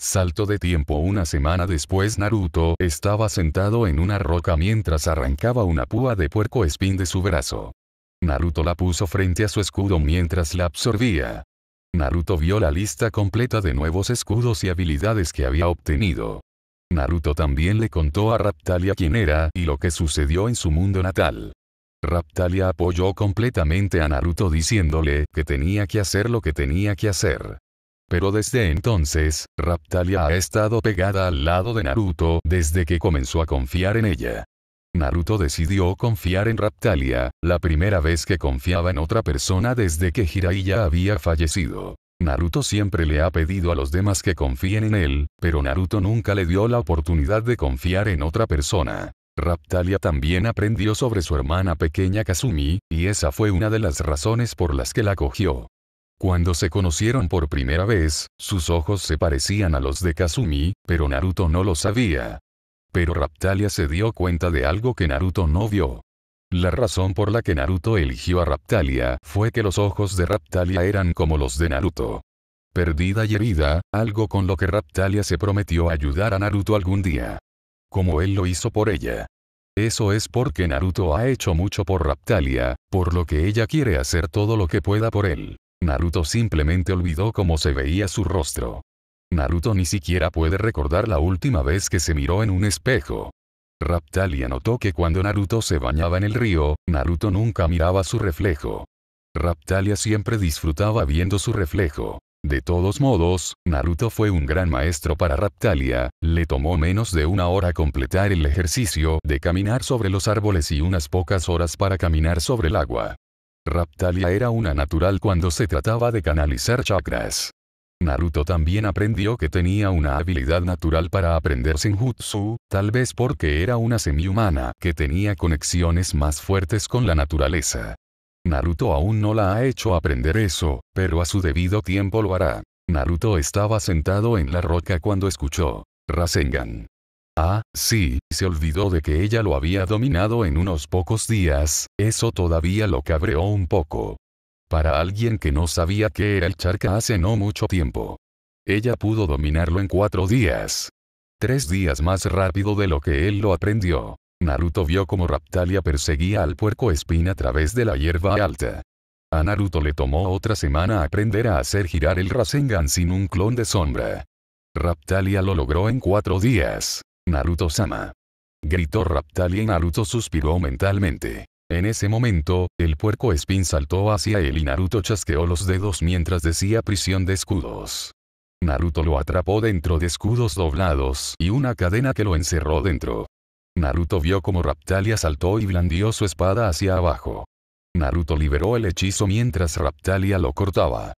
Salto de tiempo una semana después Naruto estaba sentado en una roca mientras arrancaba una púa de puerco espín de su brazo. Naruto la puso frente a su escudo mientras la absorbía. Naruto vio la lista completa de nuevos escudos y habilidades que había obtenido. Naruto también le contó a Raptalia quién era y lo que sucedió en su mundo natal. Raptalia apoyó completamente a Naruto diciéndole que tenía que hacer lo que tenía que hacer. Pero desde entonces, Raptalia ha estado pegada al lado de Naruto desde que comenzó a confiar en ella. Naruto decidió confiar en Raptalia, la primera vez que confiaba en otra persona desde que Jiraiya había fallecido. Naruto siempre le ha pedido a los demás que confíen en él, pero Naruto nunca le dio la oportunidad de confiar en otra persona. Raptalia también aprendió sobre su hermana pequeña Kazumi, y esa fue una de las razones por las que la cogió. Cuando se conocieron por primera vez, sus ojos se parecían a los de Kazumi, pero Naruto no lo sabía. Pero Raptalia se dio cuenta de algo que Naruto no vio. La razón por la que Naruto eligió a Raptalia fue que los ojos de Raptalia eran como los de Naruto. Perdida y herida, algo con lo que Raptalia se prometió ayudar a Naruto algún día. Como él lo hizo por ella. Eso es porque Naruto ha hecho mucho por Raptalia, por lo que ella quiere hacer todo lo que pueda por él. Naruto simplemente olvidó cómo se veía su rostro. Naruto ni siquiera puede recordar la última vez que se miró en un espejo. Raptalia notó que cuando Naruto se bañaba en el río, Naruto nunca miraba su reflejo. Raptalia siempre disfrutaba viendo su reflejo. De todos modos, Naruto fue un gran maestro para Raptalia, le tomó menos de una hora completar el ejercicio de caminar sobre los árboles y unas pocas horas para caminar sobre el agua. Raptalia era una natural cuando se trataba de canalizar chakras. Naruto también aprendió que tenía una habilidad natural para aprender senjutsu, tal vez porque era una semi-humana que tenía conexiones más fuertes con la naturaleza. Naruto aún no la ha hecho aprender eso, pero a su debido tiempo lo hará. Naruto estaba sentado en la roca cuando escuchó Rasengan. Ah, sí, se olvidó de que ella lo había dominado en unos pocos días, eso todavía lo cabreó un poco. Para alguien que no sabía qué era el charca hace no mucho tiempo. Ella pudo dominarlo en cuatro días. Tres días más rápido de lo que él lo aprendió. Naruto vio como Raptalia perseguía al puerco espina a través de la hierba alta. A Naruto le tomó otra semana aprender a hacer girar el Rasengan sin un clon de sombra. Raptalia lo logró en cuatro días. Naruto-sama. Gritó Raptalia y Naruto suspiró mentalmente. En ese momento, el puerco Spin saltó hacia él y Naruto chasqueó los dedos mientras decía prisión de escudos. Naruto lo atrapó dentro de escudos doblados y una cadena que lo encerró dentro. Naruto vio como Raptalia saltó y blandió su espada hacia abajo. Naruto liberó el hechizo mientras Raptalia lo cortaba.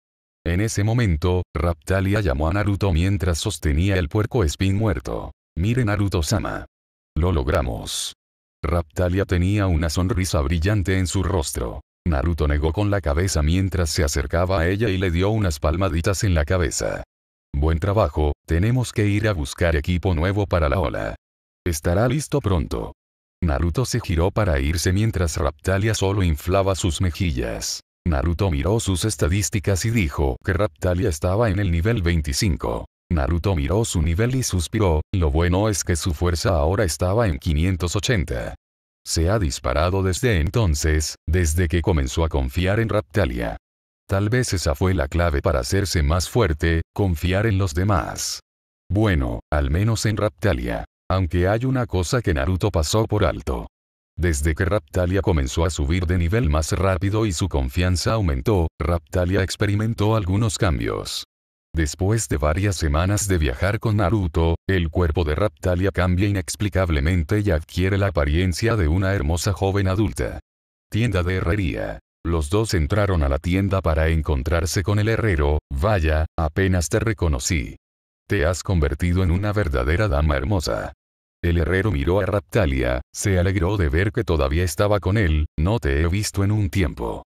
En ese momento, Raptalia llamó a Naruto mientras sostenía el puerco spin muerto. Mire Naruto-sama. Lo logramos. Raptalia tenía una sonrisa brillante en su rostro. Naruto negó con la cabeza mientras se acercaba a ella y le dio unas palmaditas en la cabeza. Buen trabajo, tenemos que ir a buscar equipo nuevo para la ola. Estará listo pronto. Naruto se giró para irse mientras Raptalia solo inflaba sus mejillas. Naruto miró sus estadísticas y dijo que Raptalia estaba en el nivel 25. Naruto miró su nivel y suspiró, lo bueno es que su fuerza ahora estaba en 580. Se ha disparado desde entonces, desde que comenzó a confiar en Raptalia. Tal vez esa fue la clave para hacerse más fuerte, confiar en los demás. Bueno, al menos en Raptalia. Aunque hay una cosa que Naruto pasó por alto. Desde que Raptalia comenzó a subir de nivel más rápido y su confianza aumentó, Raptalia experimentó algunos cambios. Después de varias semanas de viajar con Naruto, el cuerpo de Raptalia cambia inexplicablemente y adquiere la apariencia de una hermosa joven adulta. Tienda de herrería. Los dos entraron a la tienda para encontrarse con el herrero, vaya, apenas te reconocí. Te has convertido en una verdadera dama hermosa. El herrero miró a Raptalia, se alegró de ver que todavía estaba con él, no te he visto en un tiempo.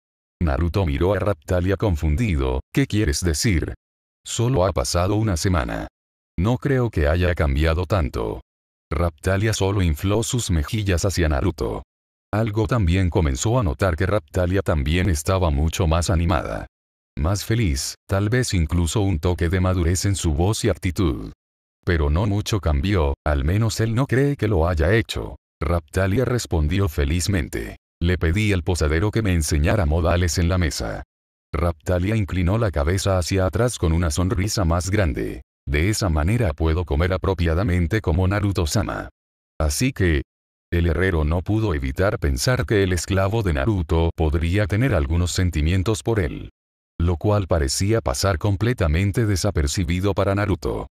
Naruto miró a Raptalia confundido, ¿qué quieres decir? Solo ha pasado una semana. No creo que haya cambiado tanto. Raptalia solo infló sus mejillas hacia Naruto. Algo también comenzó a notar que Raptalia también estaba mucho más animada. Más feliz, tal vez incluso un toque de madurez en su voz y actitud. Pero no mucho cambió, al menos él no cree que lo haya hecho. Raptalia respondió felizmente. Le pedí al posadero que me enseñara modales en la mesa. Raptalia inclinó la cabeza hacia atrás con una sonrisa más grande. De esa manera puedo comer apropiadamente como Naruto-sama. Así que... El herrero no pudo evitar pensar que el esclavo de Naruto podría tener algunos sentimientos por él. Lo cual parecía pasar completamente desapercibido para Naruto.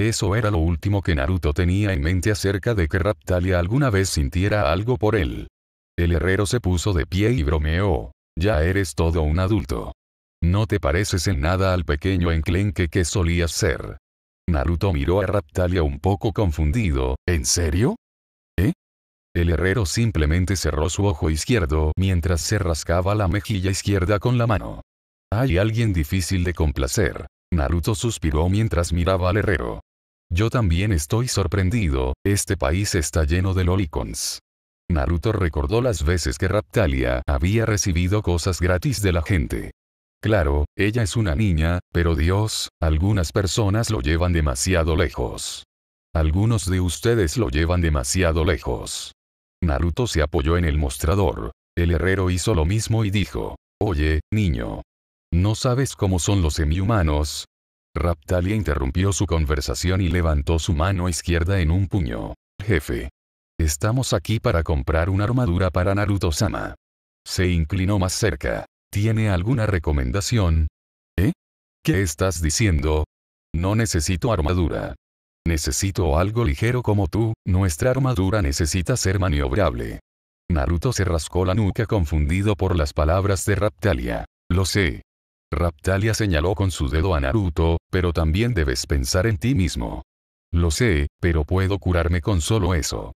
Eso era lo último que Naruto tenía en mente acerca de que Raptalia alguna vez sintiera algo por él. El herrero se puso de pie y bromeó. Ya eres todo un adulto. No te pareces en nada al pequeño enclenque que solías ser. Naruto miró a Raptalia un poco confundido, ¿en serio? ¿Eh? El herrero simplemente cerró su ojo izquierdo mientras se rascaba la mejilla izquierda con la mano. Hay alguien difícil de complacer. Naruto suspiró mientras miraba al herrero. Yo también estoy sorprendido, este país está lleno de lolicons. Naruto recordó las veces que Raptalia había recibido cosas gratis de la gente. Claro, ella es una niña, pero Dios, algunas personas lo llevan demasiado lejos. Algunos de ustedes lo llevan demasiado lejos. Naruto se apoyó en el mostrador. El herrero hizo lo mismo y dijo, Oye, niño. ¿No sabes cómo son los semi-humanos? Raptalia interrumpió su conversación y levantó su mano izquierda en un puño. Jefe. Estamos aquí para comprar una armadura para Naruto-sama. Se inclinó más cerca. ¿Tiene alguna recomendación? ¿Eh? ¿Qué estás diciendo? No necesito armadura. Necesito algo ligero como tú, nuestra armadura necesita ser maniobrable. Naruto se rascó la nuca confundido por las palabras de Raptalia. Lo sé. Raptalia señaló con su dedo a Naruto, pero también debes pensar en ti mismo. Lo sé, pero puedo curarme con solo eso.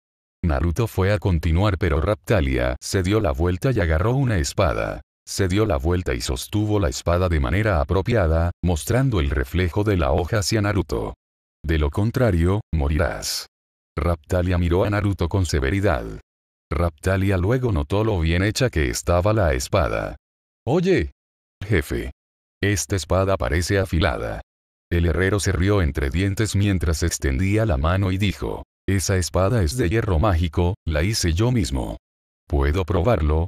Naruto fue a continuar pero Raptalia se dio la vuelta y agarró una espada se dio la vuelta y sostuvo la espada de manera apropiada, mostrando el reflejo de la hoja hacia Naruto. De lo contrario, morirás. Raptalia miró a Naruto con severidad. Raptalia luego notó lo bien hecha que estaba la espada. Oye, jefe. Esta espada parece afilada. El herrero se rió entre dientes mientras extendía la mano y dijo, esa espada es de hierro mágico, la hice yo mismo. ¿Puedo probarlo?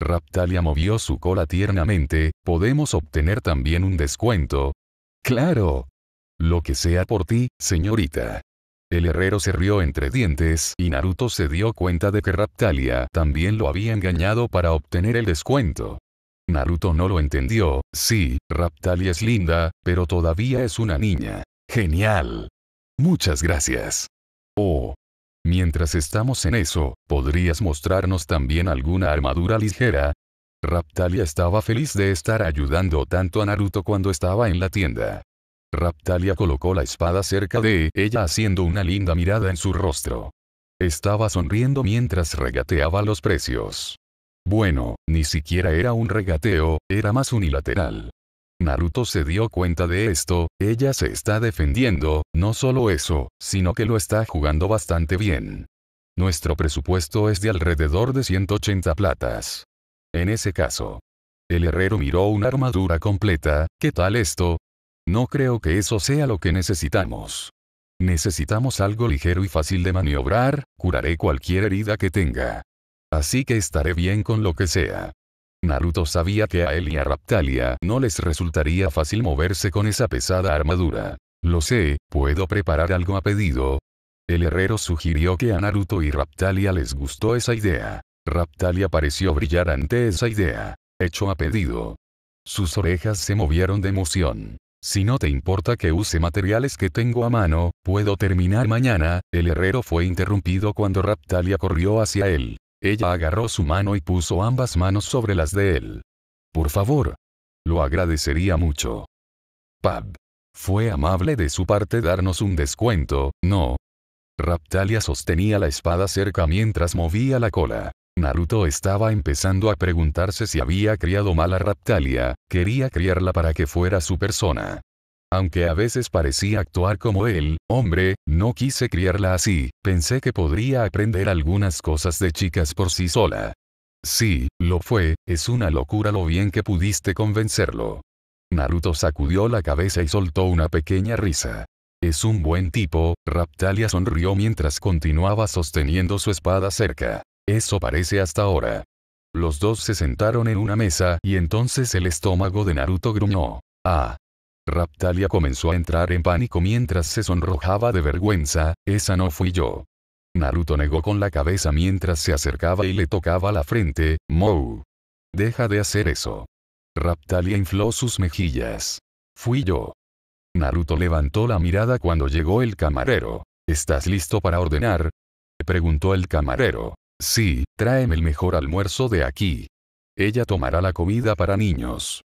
Raptalia movió su cola tiernamente, ¿podemos obtener también un descuento? Claro. Lo que sea por ti, señorita. El herrero se rió entre dientes y Naruto se dio cuenta de que Raptalia también lo había engañado para obtener el descuento. Naruto no lo entendió, sí, Raptalia es linda, pero todavía es una niña. Genial. Muchas gracias. Oh, Mientras estamos en eso, ¿podrías mostrarnos también alguna armadura ligera? Raptalia estaba feliz de estar ayudando tanto a Naruto cuando estaba en la tienda. Raptalia colocó la espada cerca de ella haciendo una linda mirada en su rostro. Estaba sonriendo mientras regateaba los precios. Bueno, ni siquiera era un regateo, era más unilateral. Naruto se dio cuenta de esto, ella se está defendiendo, no solo eso, sino que lo está jugando bastante bien. Nuestro presupuesto es de alrededor de 180 platas. En ese caso. El herrero miró una armadura completa, ¿qué tal esto? No creo que eso sea lo que necesitamos. Necesitamos algo ligero y fácil de maniobrar, curaré cualquier herida que tenga. Así que estaré bien con lo que sea. Naruto sabía que a él y a Raptalia no les resultaría fácil moverse con esa pesada armadura. Lo sé, puedo preparar algo a pedido. El herrero sugirió que a Naruto y Raptalia les gustó esa idea. Raptalia pareció brillar ante esa idea. Hecho a pedido. Sus orejas se movieron de emoción. Si no te importa que use materiales que tengo a mano, puedo terminar mañana, el herrero fue interrumpido cuando Raptalia corrió hacia él. Ella agarró su mano y puso ambas manos sobre las de él. Por favor. Lo agradecería mucho. Pab. Fue amable de su parte darnos un descuento, ¿no? Raptalia sostenía la espada cerca mientras movía la cola. Naruto estaba empezando a preguntarse si había criado mal a Raptalia, quería criarla para que fuera su persona aunque a veces parecía actuar como él, hombre, no quise criarla así, pensé que podría aprender algunas cosas de chicas por sí sola. Sí, lo fue, es una locura lo bien que pudiste convencerlo. Naruto sacudió la cabeza y soltó una pequeña risa. Es un buen tipo, Raptalia sonrió mientras continuaba sosteniendo su espada cerca. Eso parece hasta ahora. Los dos se sentaron en una mesa y entonces el estómago de Naruto gruñó. Ah, Raptalia comenzó a entrar en pánico mientras se sonrojaba de vergüenza, esa no fui yo. Naruto negó con la cabeza mientras se acercaba y le tocaba la frente, Mou. Deja de hacer eso. Raptalia infló sus mejillas. Fui yo. Naruto levantó la mirada cuando llegó el camarero. ¿Estás listo para ordenar? Preguntó el camarero. Sí, tráeme el mejor almuerzo de aquí. Ella tomará la comida para niños.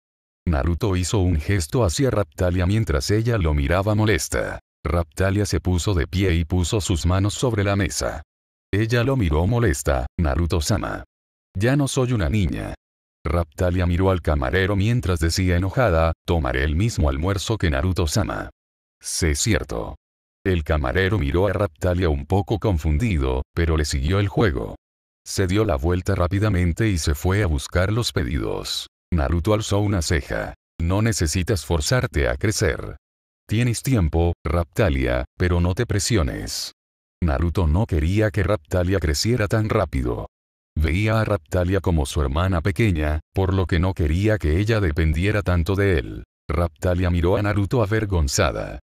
Naruto hizo un gesto hacia Raptalia mientras ella lo miraba molesta. Raptalia se puso de pie y puso sus manos sobre la mesa. Ella lo miró molesta, Naruto-sama. Ya no soy una niña. Raptalia miró al camarero mientras decía enojada, tomaré el mismo almuerzo que Naruto-sama. Sé cierto. El camarero miró a Raptalia un poco confundido, pero le siguió el juego. Se dio la vuelta rápidamente y se fue a buscar los pedidos. Naruto alzó una ceja. No necesitas forzarte a crecer. Tienes tiempo, Raptalia, pero no te presiones. Naruto no quería que Raptalia creciera tan rápido. Veía a Raptalia como su hermana pequeña, por lo que no quería que ella dependiera tanto de él. Raptalia miró a Naruto avergonzada.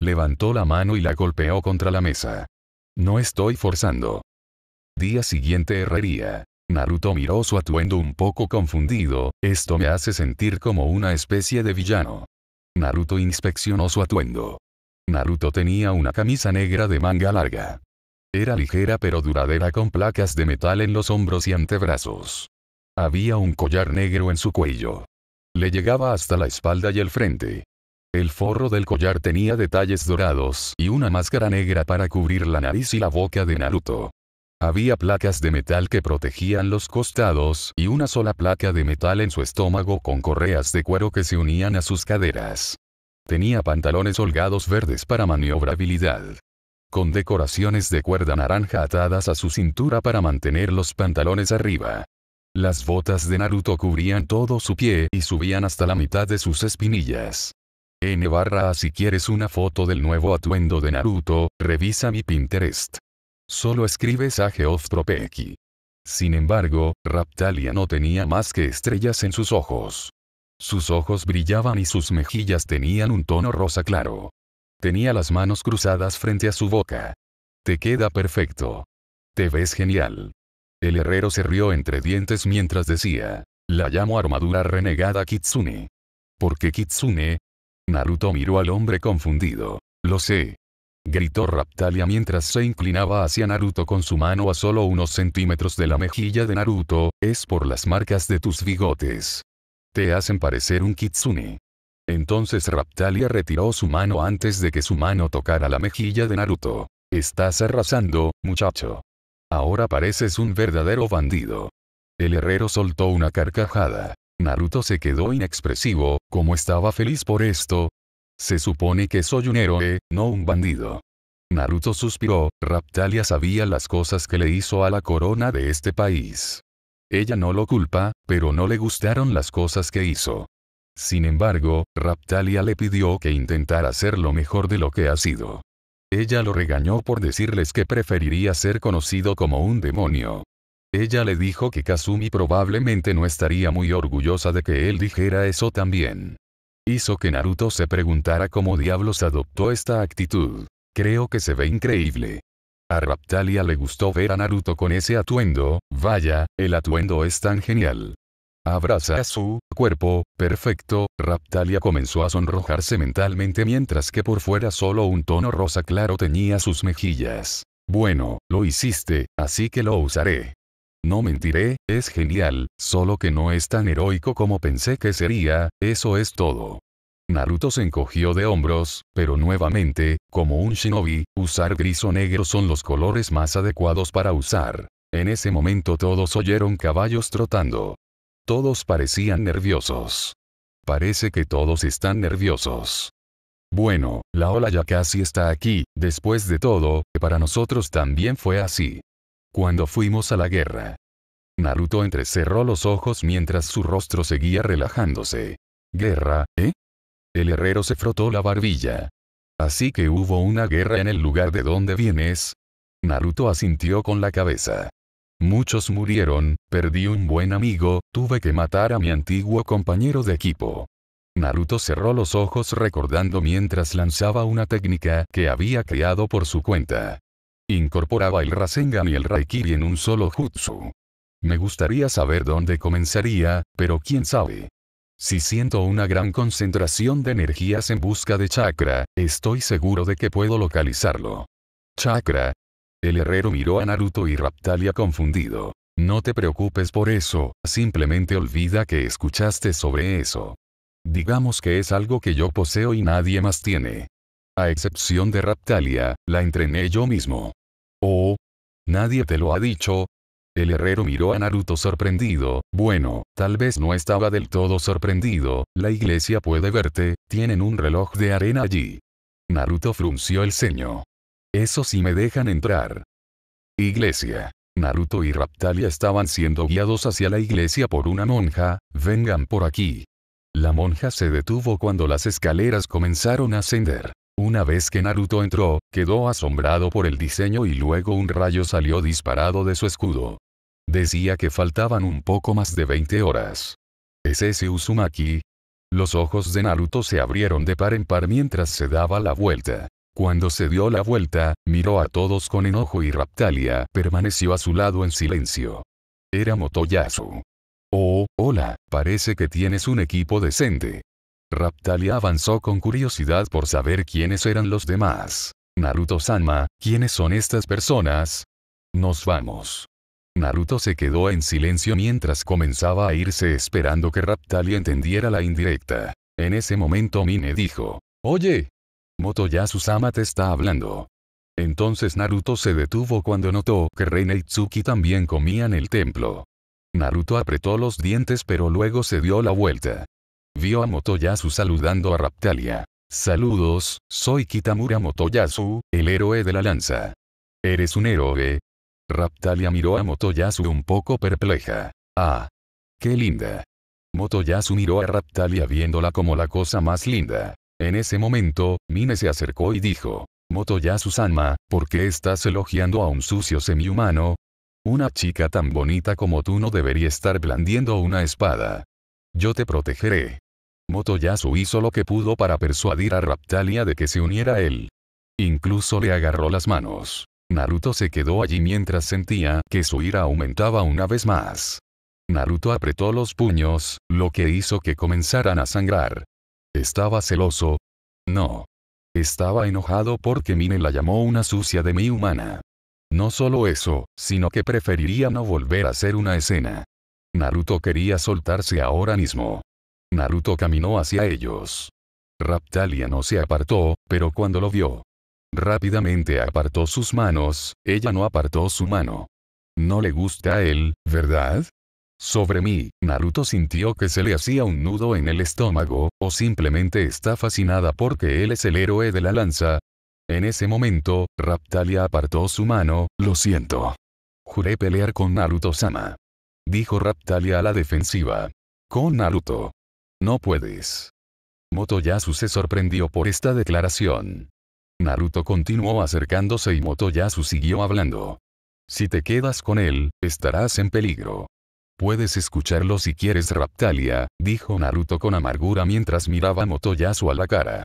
Levantó la mano y la golpeó contra la mesa. No estoy forzando. Día siguiente herrería. Naruto miró su atuendo un poco confundido, esto me hace sentir como una especie de villano. Naruto inspeccionó su atuendo. Naruto tenía una camisa negra de manga larga. Era ligera pero duradera con placas de metal en los hombros y antebrazos. Había un collar negro en su cuello. Le llegaba hasta la espalda y el frente. El forro del collar tenía detalles dorados y una máscara negra para cubrir la nariz y la boca de Naruto. Había placas de metal que protegían los costados y una sola placa de metal en su estómago con correas de cuero que se unían a sus caderas. Tenía pantalones holgados verdes para maniobrabilidad. Con decoraciones de cuerda naranja atadas a su cintura para mantener los pantalones arriba. Las botas de Naruto cubrían todo su pie y subían hasta la mitad de sus espinillas. N barra si quieres una foto del nuevo atuendo de Naruto, revisa mi Pinterest solo escribes a Geoftropeki. Sin embargo, Raptalia no tenía más que estrellas en sus ojos. Sus ojos brillaban y sus mejillas tenían un tono rosa claro. Tenía las manos cruzadas frente a su boca. Te queda perfecto. Te ves genial. El herrero se rió entre dientes mientras decía, la llamo armadura renegada Kitsune. ¿Por qué Kitsune? Naruto miró al hombre confundido. Lo sé, gritó Raptalia mientras se inclinaba hacia Naruto con su mano a solo unos centímetros de la mejilla de Naruto, es por las marcas de tus bigotes. Te hacen parecer un kitsune. Entonces Raptalia retiró su mano antes de que su mano tocara la mejilla de Naruto. Estás arrasando, muchacho. Ahora pareces un verdadero bandido. El herrero soltó una carcajada. Naruto se quedó inexpresivo, como estaba feliz por esto, se supone que soy un héroe, no un bandido. Naruto suspiró, Raptalia sabía las cosas que le hizo a la corona de este país. Ella no lo culpa, pero no le gustaron las cosas que hizo. Sin embargo, Raptalia le pidió que intentara ser lo mejor de lo que ha sido. Ella lo regañó por decirles que preferiría ser conocido como un demonio. Ella le dijo que Kazumi probablemente no estaría muy orgullosa de que él dijera eso también hizo que Naruto se preguntara cómo diablos adoptó esta actitud. Creo que se ve increíble. A Raptalia le gustó ver a Naruto con ese atuendo, vaya, el atuendo es tan genial. Abraza a su cuerpo, perfecto, Raptalia comenzó a sonrojarse mentalmente mientras que por fuera solo un tono rosa claro tenía sus mejillas. Bueno, lo hiciste, así que lo usaré. No mentiré, es genial, solo que no es tan heroico como pensé que sería, eso es todo. Naruto se encogió de hombros, pero nuevamente, como un shinobi, usar gris o negro son los colores más adecuados para usar. En ese momento todos oyeron caballos trotando. Todos parecían nerviosos. Parece que todos están nerviosos. Bueno, la ola ya casi está aquí, después de todo, para nosotros también fue así. Cuando fuimos a la guerra. Naruto entrecerró los ojos mientras su rostro seguía relajándose. ¿Guerra, eh? El herrero se frotó la barbilla. Así que hubo una guerra en el lugar de donde vienes. Naruto asintió con la cabeza. Muchos murieron, perdí un buen amigo, tuve que matar a mi antiguo compañero de equipo. Naruto cerró los ojos recordando mientras lanzaba una técnica que había creado por su cuenta. Incorporaba el Rasengan y el Raikiri en un solo jutsu. Me gustaría saber dónde comenzaría, pero quién sabe. Si siento una gran concentración de energías en busca de chakra, estoy seguro de que puedo localizarlo. Chakra. El herrero miró a Naruto y Raptalia confundido. No te preocupes por eso, simplemente olvida que escuchaste sobre eso. Digamos que es algo que yo poseo y nadie más tiene. A excepción de Raptalia, la entrené yo mismo. Oh. ¿Nadie te lo ha dicho? El herrero miró a Naruto sorprendido, bueno, tal vez no estaba del todo sorprendido, la iglesia puede verte, tienen un reloj de arena allí. Naruto frunció el ceño. Eso sí me dejan entrar. Iglesia. Naruto y Raptalia estaban siendo guiados hacia la iglesia por una monja, vengan por aquí. La monja se detuvo cuando las escaleras comenzaron a ascender. Una vez que Naruto entró, quedó asombrado por el diseño y luego un rayo salió disparado de su escudo. Decía que faltaban un poco más de 20 horas. ¿Es ese Uzumaki? Los ojos de Naruto se abrieron de par en par mientras se daba la vuelta. Cuando se dio la vuelta, miró a todos con enojo y Raptalia permaneció a su lado en silencio. Era Motoyasu. Oh, hola, parece que tienes un equipo decente. Raptalia avanzó con curiosidad por saber quiénes eran los demás. Naruto-sama, ¿quiénes son estas personas? Nos vamos. Naruto se quedó en silencio mientras comenzaba a irse esperando que Raptalia entendiera la indirecta. En ese momento Mine dijo, Oye, Motoyasu-sama te está hablando. Entonces Naruto se detuvo cuando notó que Reina y también también comían el templo. Naruto apretó los dientes pero luego se dio la vuelta vio a Motoyasu saludando a Raptalia. Saludos, soy Kitamura Motoyasu, el héroe de la lanza. ¿Eres un héroe? Raptalia miró a Motoyasu un poco perpleja. Ah. Qué linda. Motoyasu miró a Raptalia viéndola como la cosa más linda. En ese momento, Mine se acercó y dijo. Motoyasu-sama, ¿por qué estás elogiando a un sucio semihumano? Una chica tan bonita como tú no debería estar blandiendo una espada. Yo te protegeré. Motoyasu hizo lo que pudo para persuadir a Raptalia de que se uniera a él. Incluso le agarró las manos. Naruto se quedó allí mientras sentía que su ira aumentaba una vez más. Naruto apretó los puños, lo que hizo que comenzaran a sangrar. ¿Estaba celoso? No. Estaba enojado porque Mine la llamó una sucia de mi humana. No solo eso, sino que preferiría no volver a hacer una escena. Naruto quería soltarse ahora mismo. Naruto caminó hacia ellos. Raptalia no se apartó, pero cuando lo vio, rápidamente apartó sus manos, ella no apartó su mano. No le gusta a él, ¿verdad? Sobre mí, Naruto sintió que se le hacía un nudo en el estómago, o simplemente está fascinada porque él es el héroe de la lanza. En ese momento, Raptalia apartó su mano, lo siento. Juré pelear con Naruto-sama. Dijo Raptalia a la defensiva. Con Naruto. No puedes. Motoyasu se sorprendió por esta declaración. Naruto continuó acercándose y Motoyasu siguió hablando. Si te quedas con él, estarás en peligro. Puedes escucharlo si quieres Raptalia, dijo Naruto con amargura mientras miraba a Motoyasu a la cara.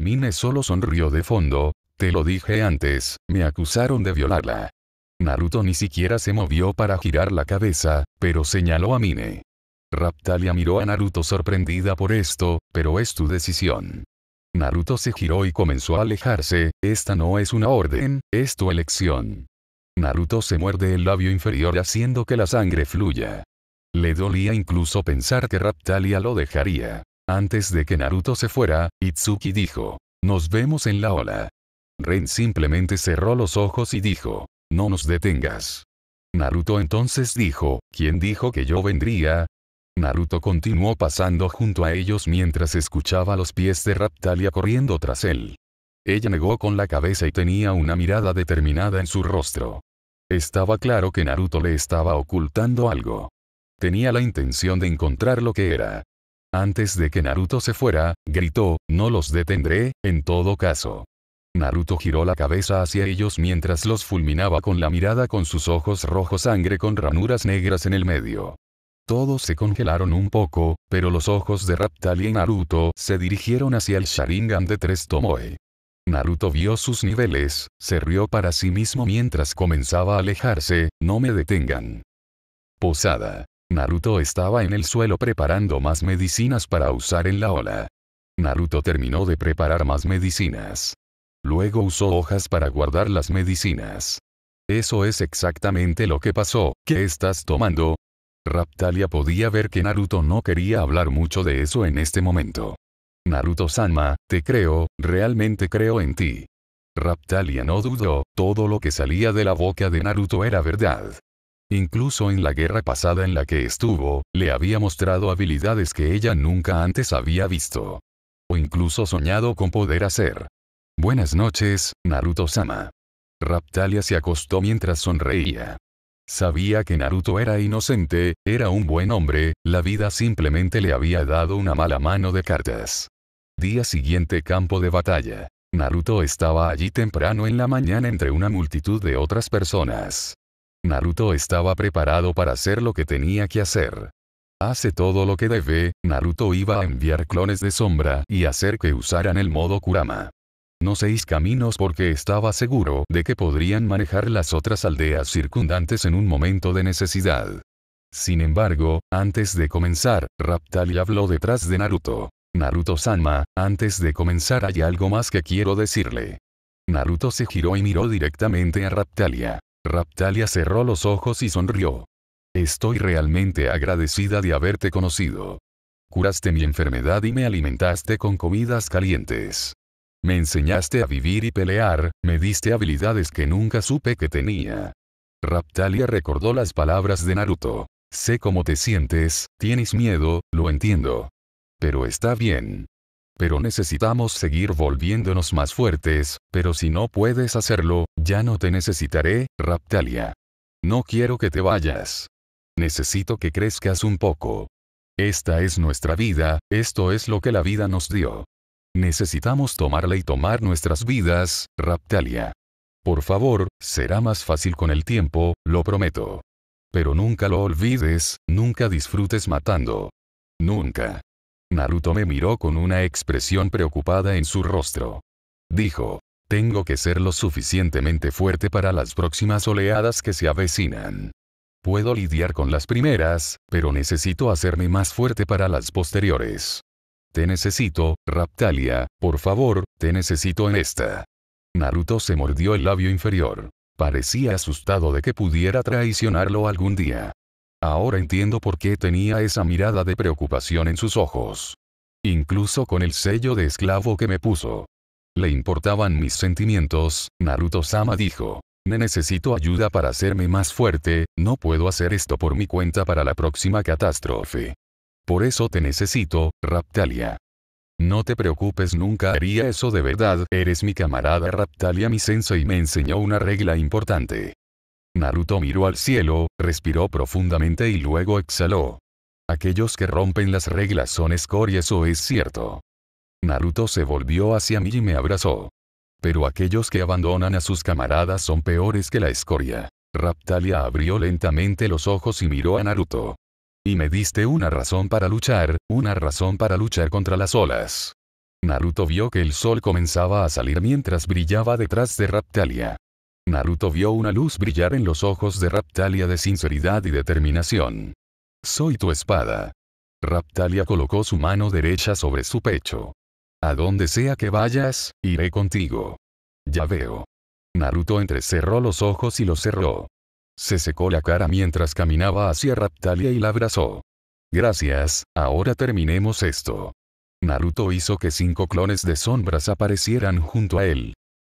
Mine solo sonrió de fondo, te lo dije antes, me acusaron de violarla. Naruto ni siquiera se movió para girar la cabeza, pero señaló a Mine. Raptalia miró a Naruto sorprendida por esto, pero es tu decisión. Naruto se giró y comenzó a alejarse, esta no es una orden, es tu elección. Naruto se muerde el labio inferior haciendo que la sangre fluya. Le dolía incluso pensar que Raptalia lo dejaría. Antes de que Naruto se fuera, Itsuki dijo, nos vemos en la ola. Ren simplemente cerró los ojos y dijo, no nos detengas. Naruto entonces dijo, ¿quién dijo que yo vendría? Naruto continuó pasando junto a ellos mientras escuchaba los pies de Raptalia corriendo tras él. Ella negó con la cabeza y tenía una mirada determinada en su rostro. Estaba claro que Naruto le estaba ocultando algo. Tenía la intención de encontrar lo que era. Antes de que Naruto se fuera, gritó, no los detendré, en todo caso. Naruto giró la cabeza hacia ellos mientras los fulminaba con la mirada con sus ojos rojo sangre con ranuras negras en el medio. Todos se congelaron un poco, pero los ojos de Raptali y Naruto se dirigieron hacia el Sharingan de tres Tomoe. Naruto vio sus niveles, se rió para sí mismo mientras comenzaba a alejarse, no me detengan. Posada. Naruto estaba en el suelo preparando más medicinas para usar en la ola. Naruto terminó de preparar más medicinas. Luego usó hojas para guardar las medicinas. Eso es exactamente lo que pasó, ¿qué estás tomando? Raptalia podía ver que Naruto no quería hablar mucho de eso en este momento. Naruto-sama, te creo, realmente creo en ti. Raptalia no dudó, todo lo que salía de la boca de Naruto era verdad. Incluso en la guerra pasada en la que estuvo, le había mostrado habilidades que ella nunca antes había visto. O incluso soñado con poder hacer. Buenas noches, Naruto-sama. Raptalia se acostó mientras sonreía. Sabía que Naruto era inocente, era un buen hombre, la vida simplemente le había dado una mala mano de cartas. Día siguiente campo de batalla. Naruto estaba allí temprano en la mañana entre una multitud de otras personas. Naruto estaba preparado para hacer lo que tenía que hacer. Hace todo lo que debe, Naruto iba a enviar clones de sombra y hacer que usaran el modo Kurama no seis caminos porque estaba seguro de que podrían manejar las otras aldeas circundantes en un momento de necesidad. Sin embargo, antes de comenzar, Raptalia habló detrás de Naruto. Naruto-sama, antes de comenzar hay algo más que quiero decirle. Naruto se giró y miró directamente a Raptalia. Raptalia cerró los ojos y sonrió. Estoy realmente agradecida de haberte conocido. Curaste mi enfermedad y me alimentaste con comidas calientes. Me enseñaste a vivir y pelear, me diste habilidades que nunca supe que tenía. Raptalia recordó las palabras de Naruto. Sé cómo te sientes, tienes miedo, lo entiendo. Pero está bien. Pero necesitamos seguir volviéndonos más fuertes, pero si no puedes hacerlo, ya no te necesitaré, Raptalia. No quiero que te vayas. Necesito que crezcas un poco. Esta es nuestra vida, esto es lo que la vida nos dio. Necesitamos tomarla y tomar nuestras vidas, Raptalia. Por favor, será más fácil con el tiempo, lo prometo. Pero nunca lo olvides, nunca disfrutes matando. Nunca. Naruto me miró con una expresión preocupada en su rostro. Dijo, tengo que ser lo suficientemente fuerte para las próximas oleadas que se avecinan. Puedo lidiar con las primeras, pero necesito hacerme más fuerte para las posteriores. Te necesito, Raptalia, por favor, te necesito en esta. Naruto se mordió el labio inferior. Parecía asustado de que pudiera traicionarlo algún día. Ahora entiendo por qué tenía esa mirada de preocupación en sus ojos. Incluso con el sello de esclavo que me puso. Le importaban mis sentimientos, Naruto-sama dijo. Me necesito ayuda para hacerme más fuerte, no puedo hacer esto por mi cuenta para la próxima catástrofe. Por eso te necesito, Raptalia. No te preocupes nunca haría eso de verdad, eres mi camarada Raptalia mi y me enseñó una regla importante. Naruto miró al cielo, respiró profundamente y luego exhaló. Aquellos que rompen las reglas son escoria eso es cierto. Naruto se volvió hacia mí y me abrazó. Pero aquellos que abandonan a sus camaradas son peores que la escoria. Raptalia abrió lentamente los ojos y miró a Naruto. Y me diste una razón para luchar, una razón para luchar contra las olas. Naruto vio que el sol comenzaba a salir mientras brillaba detrás de Raptalia. Naruto vio una luz brillar en los ojos de Raptalia de sinceridad y determinación. Soy tu espada. Raptalia colocó su mano derecha sobre su pecho. A donde sea que vayas, iré contigo. Ya veo. Naruto entrecerró los ojos y los cerró. Se secó la cara mientras caminaba hacia Raptalia y la abrazó. Gracias, ahora terminemos esto. Naruto hizo que cinco clones de sombras aparecieran junto a él.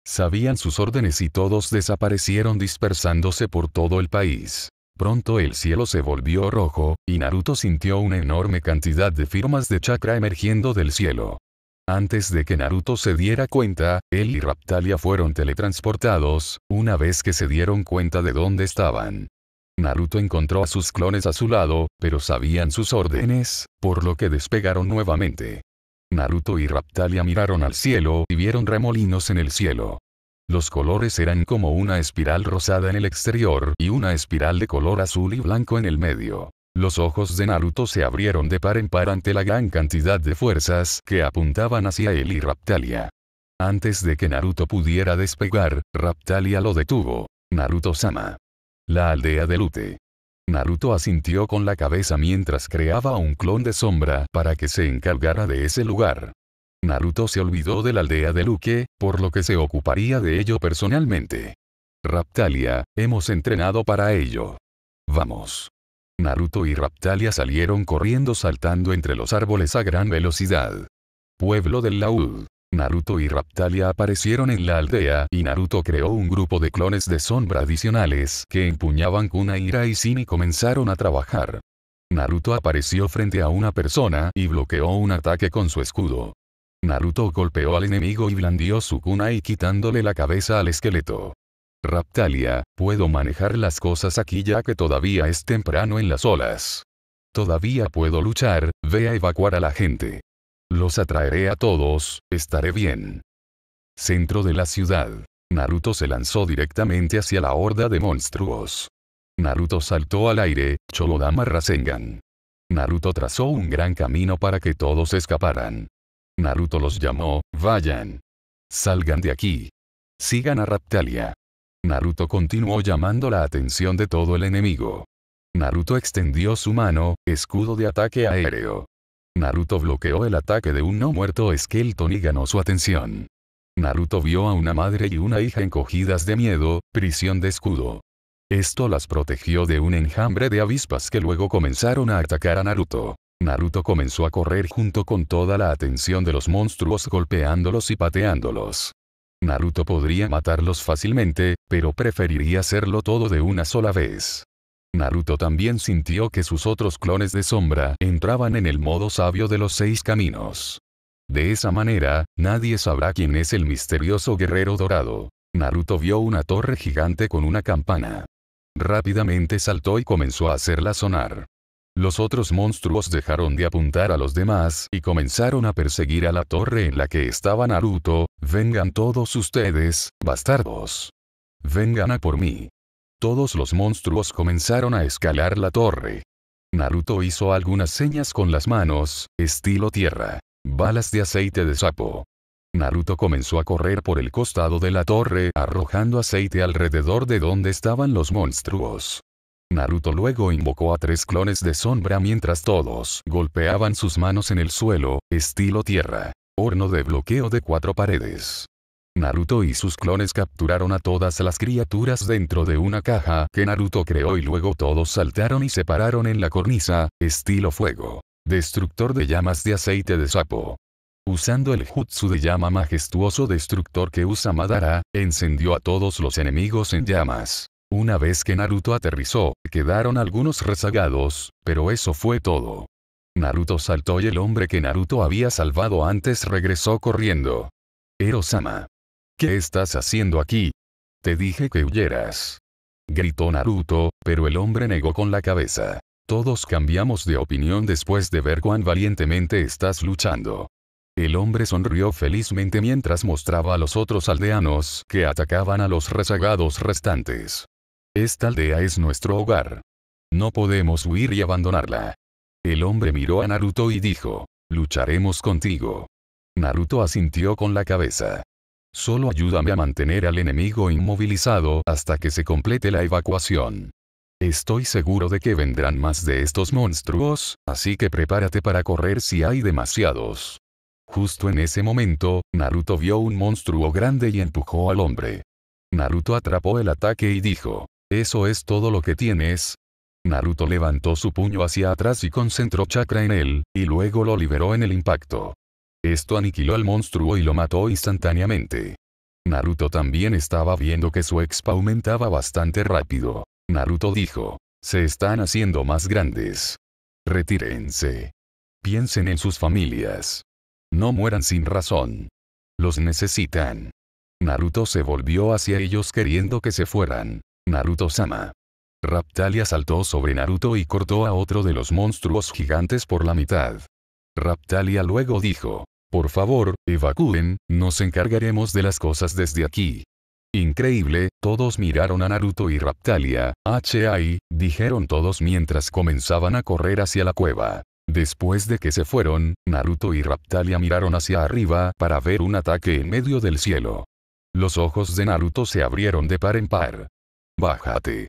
Sabían sus órdenes y todos desaparecieron dispersándose por todo el país. Pronto el cielo se volvió rojo, y Naruto sintió una enorme cantidad de firmas de chakra emergiendo del cielo. Antes de que Naruto se diera cuenta, él y Raptalia fueron teletransportados, una vez que se dieron cuenta de dónde estaban. Naruto encontró a sus clones a su lado, pero sabían sus órdenes, por lo que despegaron nuevamente. Naruto y Raptalia miraron al cielo y vieron remolinos en el cielo. Los colores eran como una espiral rosada en el exterior y una espiral de color azul y blanco en el medio. Los ojos de Naruto se abrieron de par en par ante la gran cantidad de fuerzas que apuntaban hacia él y Raptalia. Antes de que Naruto pudiera despegar, Raptalia lo detuvo. Naruto-sama. La aldea de Lute. Naruto asintió con la cabeza mientras creaba un clon de sombra para que se encargara de ese lugar. Naruto se olvidó de la aldea de Luke, por lo que se ocuparía de ello personalmente. Raptalia, hemos entrenado para ello. Vamos. Naruto y Raptalia salieron corriendo saltando entre los árboles a gran velocidad. Pueblo del Laúd. Naruto y Raptalia aparecieron en la aldea y Naruto creó un grupo de clones de sombra adicionales que empuñaban Ira y Sin y comenzaron a trabajar. Naruto apareció frente a una persona y bloqueó un ataque con su escudo. Naruto golpeó al enemigo y blandió su kunai quitándole la cabeza al esqueleto. Raptalia, puedo manejar las cosas aquí ya que todavía es temprano en las olas. Todavía puedo luchar, ve a evacuar a la gente. Los atraeré a todos, estaré bien. Centro de la ciudad. Naruto se lanzó directamente hacia la horda de monstruos. Naruto saltó al aire, Cholodama Rasengan. Naruto trazó un gran camino para que todos escaparan. Naruto los llamó, vayan. Salgan de aquí. Sigan a Raptalia. Naruto continuó llamando la atención de todo el enemigo. Naruto extendió su mano, escudo de ataque aéreo. Naruto bloqueó el ataque de un no muerto Skelton y ganó su atención. Naruto vio a una madre y una hija encogidas de miedo, prisión de escudo. Esto las protegió de un enjambre de avispas que luego comenzaron a atacar a Naruto. Naruto comenzó a correr junto con toda la atención de los monstruos golpeándolos y pateándolos. Naruto podría matarlos fácilmente, pero preferiría hacerlo todo de una sola vez. Naruto también sintió que sus otros clones de sombra entraban en el modo sabio de los seis caminos. De esa manera, nadie sabrá quién es el misterioso guerrero dorado. Naruto vio una torre gigante con una campana. Rápidamente saltó y comenzó a hacerla sonar. Los otros monstruos dejaron de apuntar a los demás y comenzaron a perseguir a la torre en la que estaba Naruto, Vengan todos ustedes, bastardos. Vengan a por mí. Todos los monstruos comenzaron a escalar la torre. Naruto hizo algunas señas con las manos, estilo tierra. Balas de aceite de sapo. Naruto comenzó a correr por el costado de la torre arrojando aceite alrededor de donde estaban los monstruos. Naruto luego invocó a tres clones de sombra mientras todos golpeaban sus manos en el suelo, estilo tierra horno de bloqueo de cuatro paredes. Naruto y sus clones capturaron a todas las criaturas dentro de una caja que Naruto creó y luego todos saltaron y se pararon en la cornisa, estilo fuego. Destructor de llamas de aceite de sapo. Usando el jutsu de llama majestuoso destructor que usa Madara, encendió a todos los enemigos en llamas. Una vez que Naruto aterrizó, quedaron algunos rezagados, pero eso fue todo. Naruto saltó y el hombre que Naruto había salvado antes regresó corriendo. Erosama. ¿Qué estás haciendo aquí? Te dije que huyeras. Gritó Naruto, pero el hombre negó con la cabeza. Todos cambiamos de opinión después de ver cuán valientemente estás luchando. El hombre sonrió felizmente mientras mostraba a los otros aldeanos que atacaban a los rezagados restantes. Esta aldea es nuestro hogar. No podemos huir y abandonarla. El hombre miró a Naruto y dijo, lucharemos contigo. Naruto asintió con la cabeza. Solo ayúdame a mantener al enemigo inmovilizado hasta que se complete la evacuación. Estoy seguro de que vendrán más de estos monstruos, así que prepárate para correr si hay demasiados. Justo en ese momento, Naruto vio un monstruo grande y empujó al hombre. Naruto atrapó el ataque y dijo, eso es todo lo que tienes, Naruto levantó su puño hacia atrás y concentró chakra en él, y luego lo liberó en el impacto. Esto aniquiló al monstruo y lo mató instantáneamente. Naruto también estaba viendo que su expa aumentaba bastante rápido. Naruto dijo, se están haciendo más grandes. Retírense. Piensen en sus familias. No mueran sin razón. Los necesitan. Naruto se volvió hacia ellos queriendo que se fueran. Naruto-sama. Raptalia saltó sobre Naruto y cortó a otro de los monstruos gigantes por la mitad. Raptalia luego dijo, por favor, evacúen, nos encargaremos de las cosas desde aquí. Increíble, todos miraron a Naruto y Raptalia, H.I., dijeron todos mientras comenzaban a correr hacia la cueva. Después de que se fueron, Naruto y Raptalia miraron hacia arriba para ver un ataque en medio del cielo. Los ojos de Naruto se abrieron de par en par. Bájate.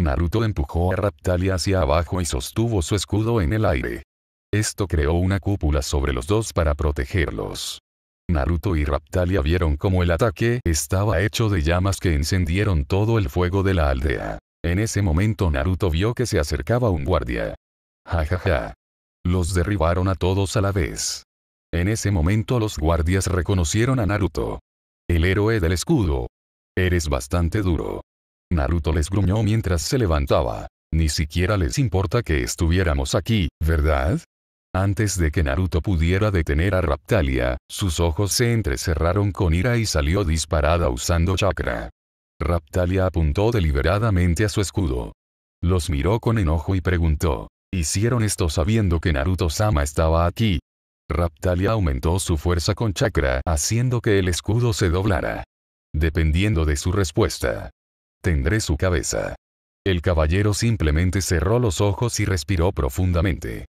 Naruto empujó a Raptalia hacia abajo y sostuvo su escudo en el aire. Esto creó una cúpula sobre los dos para protegerlos. Naruto y Raptalia vieron cómo el ataque estaba hecho de llamas que encendieron todo el fuego de la aldea. En ese momento Naruto vio que se acercaba un guardia. Ja ja ja. Los derribaron a todos a la vez. En ese momento los guardias reconocieron a Naruto. El héroe del escudo. Eres bastante duro. Naruto les gruñó mientras se levantaba. Ni siquiera les importa que estuviéramos aquí, ¿verdad? Antes de que Naruto pudiera detener a Raptalia, sus ojos se entrecerraron con ira y salió disparada usando chakra. Raptalia apuntó deliberadamente a su escudo. Los miró con enojo y preguntó, ¿hicieron esto sabiendo que Naruto-sama estaba aquí? Raptalia aumentó su fuerza con chakra haciendo que el escudo se doblara. Dependiendo de su respuesta, Tendré su cabeza. El caballero simplemente cerró los ojos y respiró profundamente.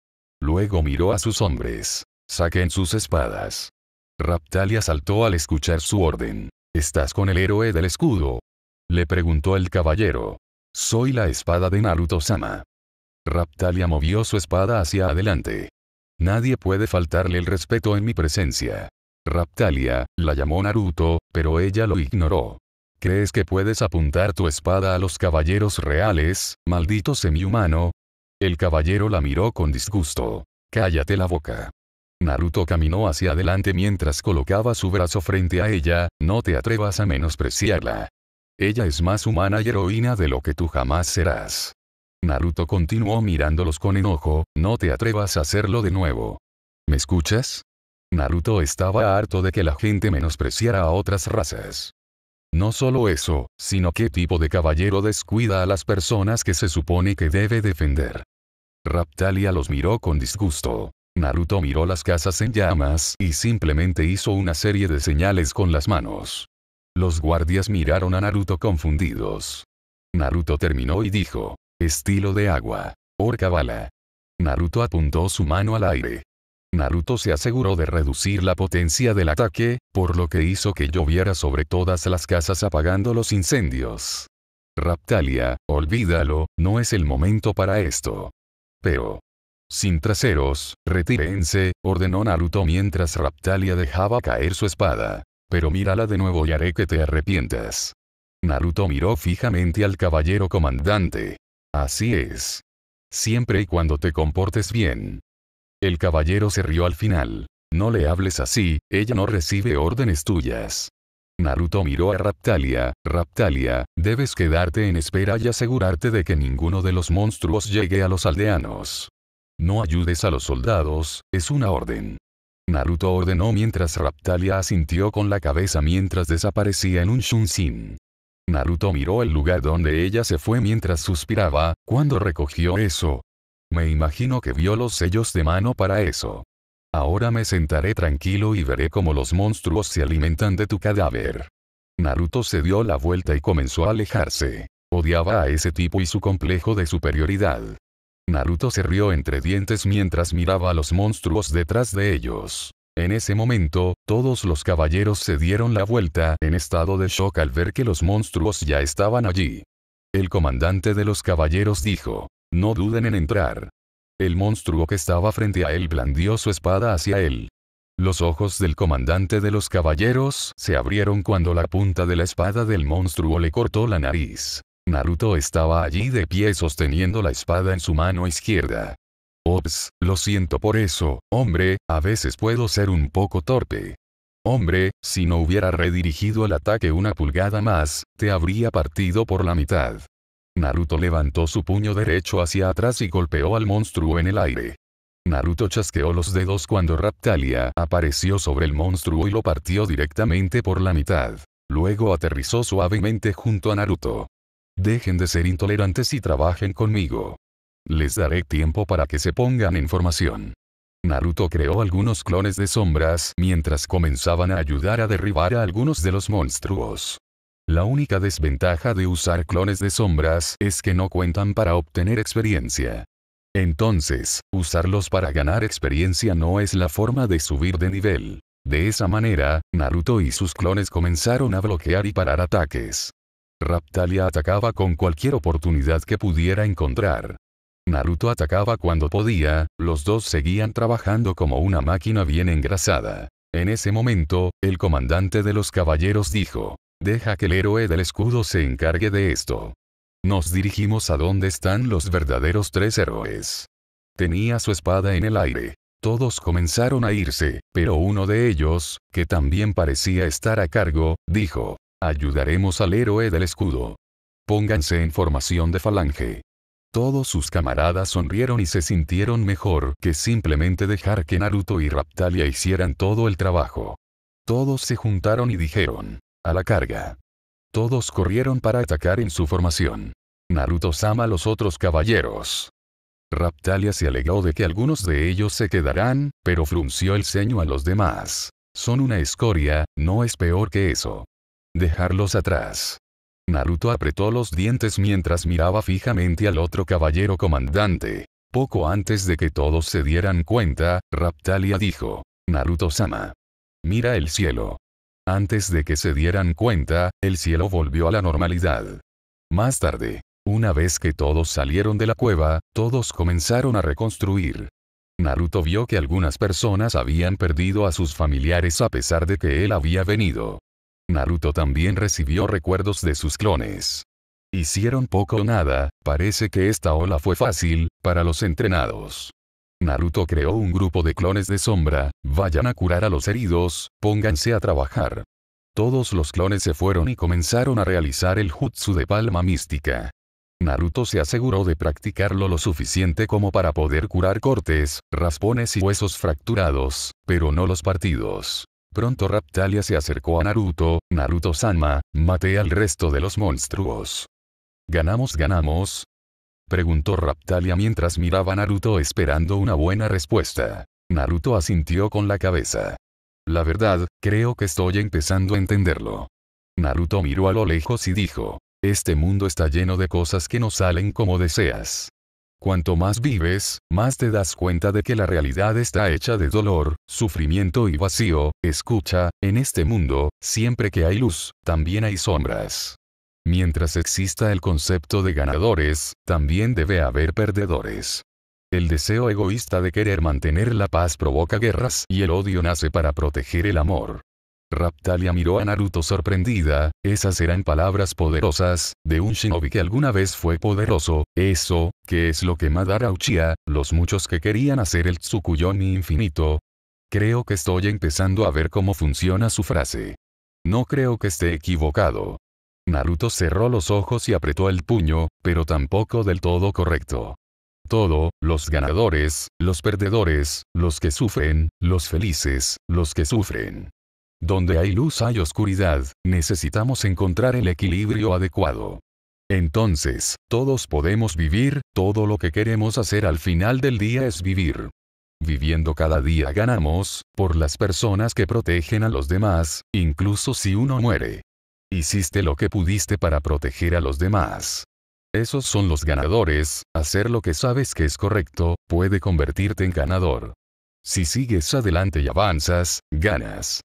Luego miró a sus hombres. Saquen sus espadas. Raptalia saltó al escuchar su orden. ¿Estás con el héroe del escudo? Le preguntó el caballero. Soy la espada de Naruto-sama. Raptalia movió su espada hacia adelante. Nadie puede faltarle el respeto en mi presencia. Raptalia, la llamó Naruto, pero ella lo ignoró. ¿Crees que puedes apuntar tu espada a los caballeros reales, maldito semihumano? El caballero la miró con disgusto. Cállate la boca. Naruto caminó hacia adelante mientras colocaba su brazo frente a ella, no te atrevas a menospreciarla. Ella es más humana y heroína de lo que tú jamás serás. Naruto continuó mirándolos con enojo, no te atrevas a hacerlo de nuevo. ¿Me escuchas? Naruto estaba harto de que la gente menospreciara a otras razas. No solo eso, sino qué tipo de caballero descuida a las personas que se supone que debe defender. Raptalia los miró con disgusto. Naruto miró las casas en llamas y simplemente hizo una serie de señales con las manos. Los guardias miraron a Naruto confundidos. Naruto terminó y dijo, estilo de agua, orca bala. Naruto apuntó su mano al aire. Naruto se aseguró de reducir la potencia del ataque, por lo que hizo que lloviera sobre todas las casas apagando los incendios. Raptalia, olvídalo, no es el momento para esto. Pero, sin traseros, retírense, ordenó Naruto mientras Raptalia dejaba caer su espada. Pero mírala de nuevo y haré que te arrepientas. Naruto miró fijamente al caballero comandante. Así es. Siempre y cuando te comportes bien. El caballero se rió al final. No le hables así, ella no recibe órdenes tuyas. Naruto miró a Raptalia, Raptalia, debes quedarte en espera y asegurarte de que ninguno de los monstruos llegue a los aldeanos. No ayudes a los soldados, es una orden. Naruto ordenó mientras Raptalia asintió con la cabeza mientras desaparecía en un Shunshin. Naruto miró el lugar donde ella se fue mientras suspiraba, cuando recogió eso, me imagino que vio los sellos de mano para eso. Ahora me sentaré tranquilo y veré cómo los monstruos se alimentan de tu cadáver. Naruto se dio la vuelta y comenzó a alejarse. Odiaba a ese tipo y su complejo de superioridad. Naruto se rió entre dientes mientras miraba a los monstruos detrás de ellos. En ese momento, todos los caballeros se dieron la vuelta en estado de shock al ver que los monstruos ya estaban allí. El comandante de los caballeros dijo, no duden en entrar. El monstruo que estaba frente a él blandió su espada hacia él. Los ojos del comandante de los caballeros se abrieron cuando la punta de la espada del monstruo le cortó la nariz. Naruto estaba allí de pie sosteniendo la espada en su mano izquierda. Ops, lo siento por eso, hombre, a veces puedo ser un poco torpe. Hombre, si no hubiera redirigido el ataque una pulgada más, te habría partido por la mitad. Naruto levantó su puño derecho hacia atrás y golpeó al monstruo en el aire. Naruto chasqueó los dedos cuando Raptalia apareció sobre el monstruo y lo partió directamente por la mitad. Luego aterrizó suavemente junto a Naruto. Dejen de ser intolerantes y trabajen conmigo. Les daré tiempo para que se pongan en formación. Naruto creó algunos clones de sombras mientras comenzaban a ayudar a derribar a algunos de los monstruos. La única desventaja de usar clones de sombras es que no cuentan para obtener experiencia. Entonces, usarlos para ganar experiencia no es la forma de subir de nivel. De esa manera, Naruto y sus clones comenzaron a bloquear y parar ataques. Raptalia atacaba con cualquier oportunidad que pudiera encontrar. Naruto atacaba cuando podía, los dos seguían trabajando como una máquina bien engrasada. En ese momento, el comandante de los caballeros dijo, Deja que el héroe del escudo se encargue de esto. Nos dirigimos a donde están los verdaderos tres héroes. Tenía su espada en el aire. Todos comenzaron a irse, pero uno de ellos, que también parecía estar a cargo, dijo, ayudaremos al héroe del escudo. Pónganse en formación de falange. Todos sus camaradas sonrieron y se sintieron mejor que simplemente dejar que Naruto y Raptalia hicieran todo el trabajo. Todos se juntaron y dijeron, a la carga. Todos corrieron para atacar en su formación. Naruto-sama a los otros caballeros. Raptalia se alegó de que algunos de ellos se quedarán, pero frunció el ceño a los demás. Son una escoria, no es peor que eso. Dejarlos atrás. Naruto apretó los dientes mientras miraba fijamente al otro caballero comandante. Poco antes de que todos se dieran cuenta, Raptalia dijo, Naruto-sama. Mira el cielo. Antes de que se dieran cuenta, el cielo volvió a la normalidad. Más tarde, una vez que todos salieron de la cueva, todos comenzaron a reconstruir. Naruto vio que algunas personas habían perdido a sus familiares a pesar de que él había venido. Naruto también recibió recuerdos de sus clones. Hicieron poco o nada, parece que esta ola fue fácil, para los entrenados. Naruto creó un grupo de clones de sombra, vayan a curar a los heridos, pónganse a trabajar. Todos los clones se fueron y comenzaron a realizar el jutsu de palma mística. Naruto se aseguró de practicarlo lo suficiente como para poder curar cortes, raspones y huesos fracturados, pero no los partidos. Pronto Raptalia se acercó a Naruto, Naruto-sama, mate al resto de los monstruos. Ganamos ganamos, Preguntó Raptalia mientras miraba a Naruto esperando una buena respuesta. Naruto asintió con la cabeza. La verdad, creo que estoy empezando a entenderlo. Naruto miró a lo lejos y dijo, este mundo está lleno de cosas que no salen como deseas. Cuanto más vives, más te das cuenta de que la realidad está hecha de dolor, sufrimiento y vacío, escucha, en este mundo, siempre que hay luz, también hay sombras. Mientras exista el concepto de ganadores, también debe haber perdedores. El deseo egoísta de querer mantener la paz provoca guerras y el odio nace para proteger el amor. Raptalia miró a Naruto sorprendida, esas eran palabras poderosas, de un shinobi que alguna vez fue poderoso, eso, que es lo que Madara Uchiha, los muchos que querían hacer el Tsukuyomi infinito. Creo que estoy empezando a ver cómo funciona su frase. No creo que esté equivocado. Naruto cerró los ojos y apretó el puño, pero tampoco del todo correcto. Todo, los ganadores, los perdedores, los que sufren, los felices, los que sufren. Donde hay luz hay oscuridad, necesitamos encontrar el equilibrio adecuado. Entonces, todos podemos vivir, todo lo que queremos hacer al final del día es vivir. Viviendo cada día ganamos, por las personas que protegen a los demás, incluso si uno muere. Hiciste lo que pudiste para proteger a los demás. Esos son los ganadores, hacer lo que sabes que es correcto, puede convertirte en ganador. Si sigues adelante y avanzas, ganas.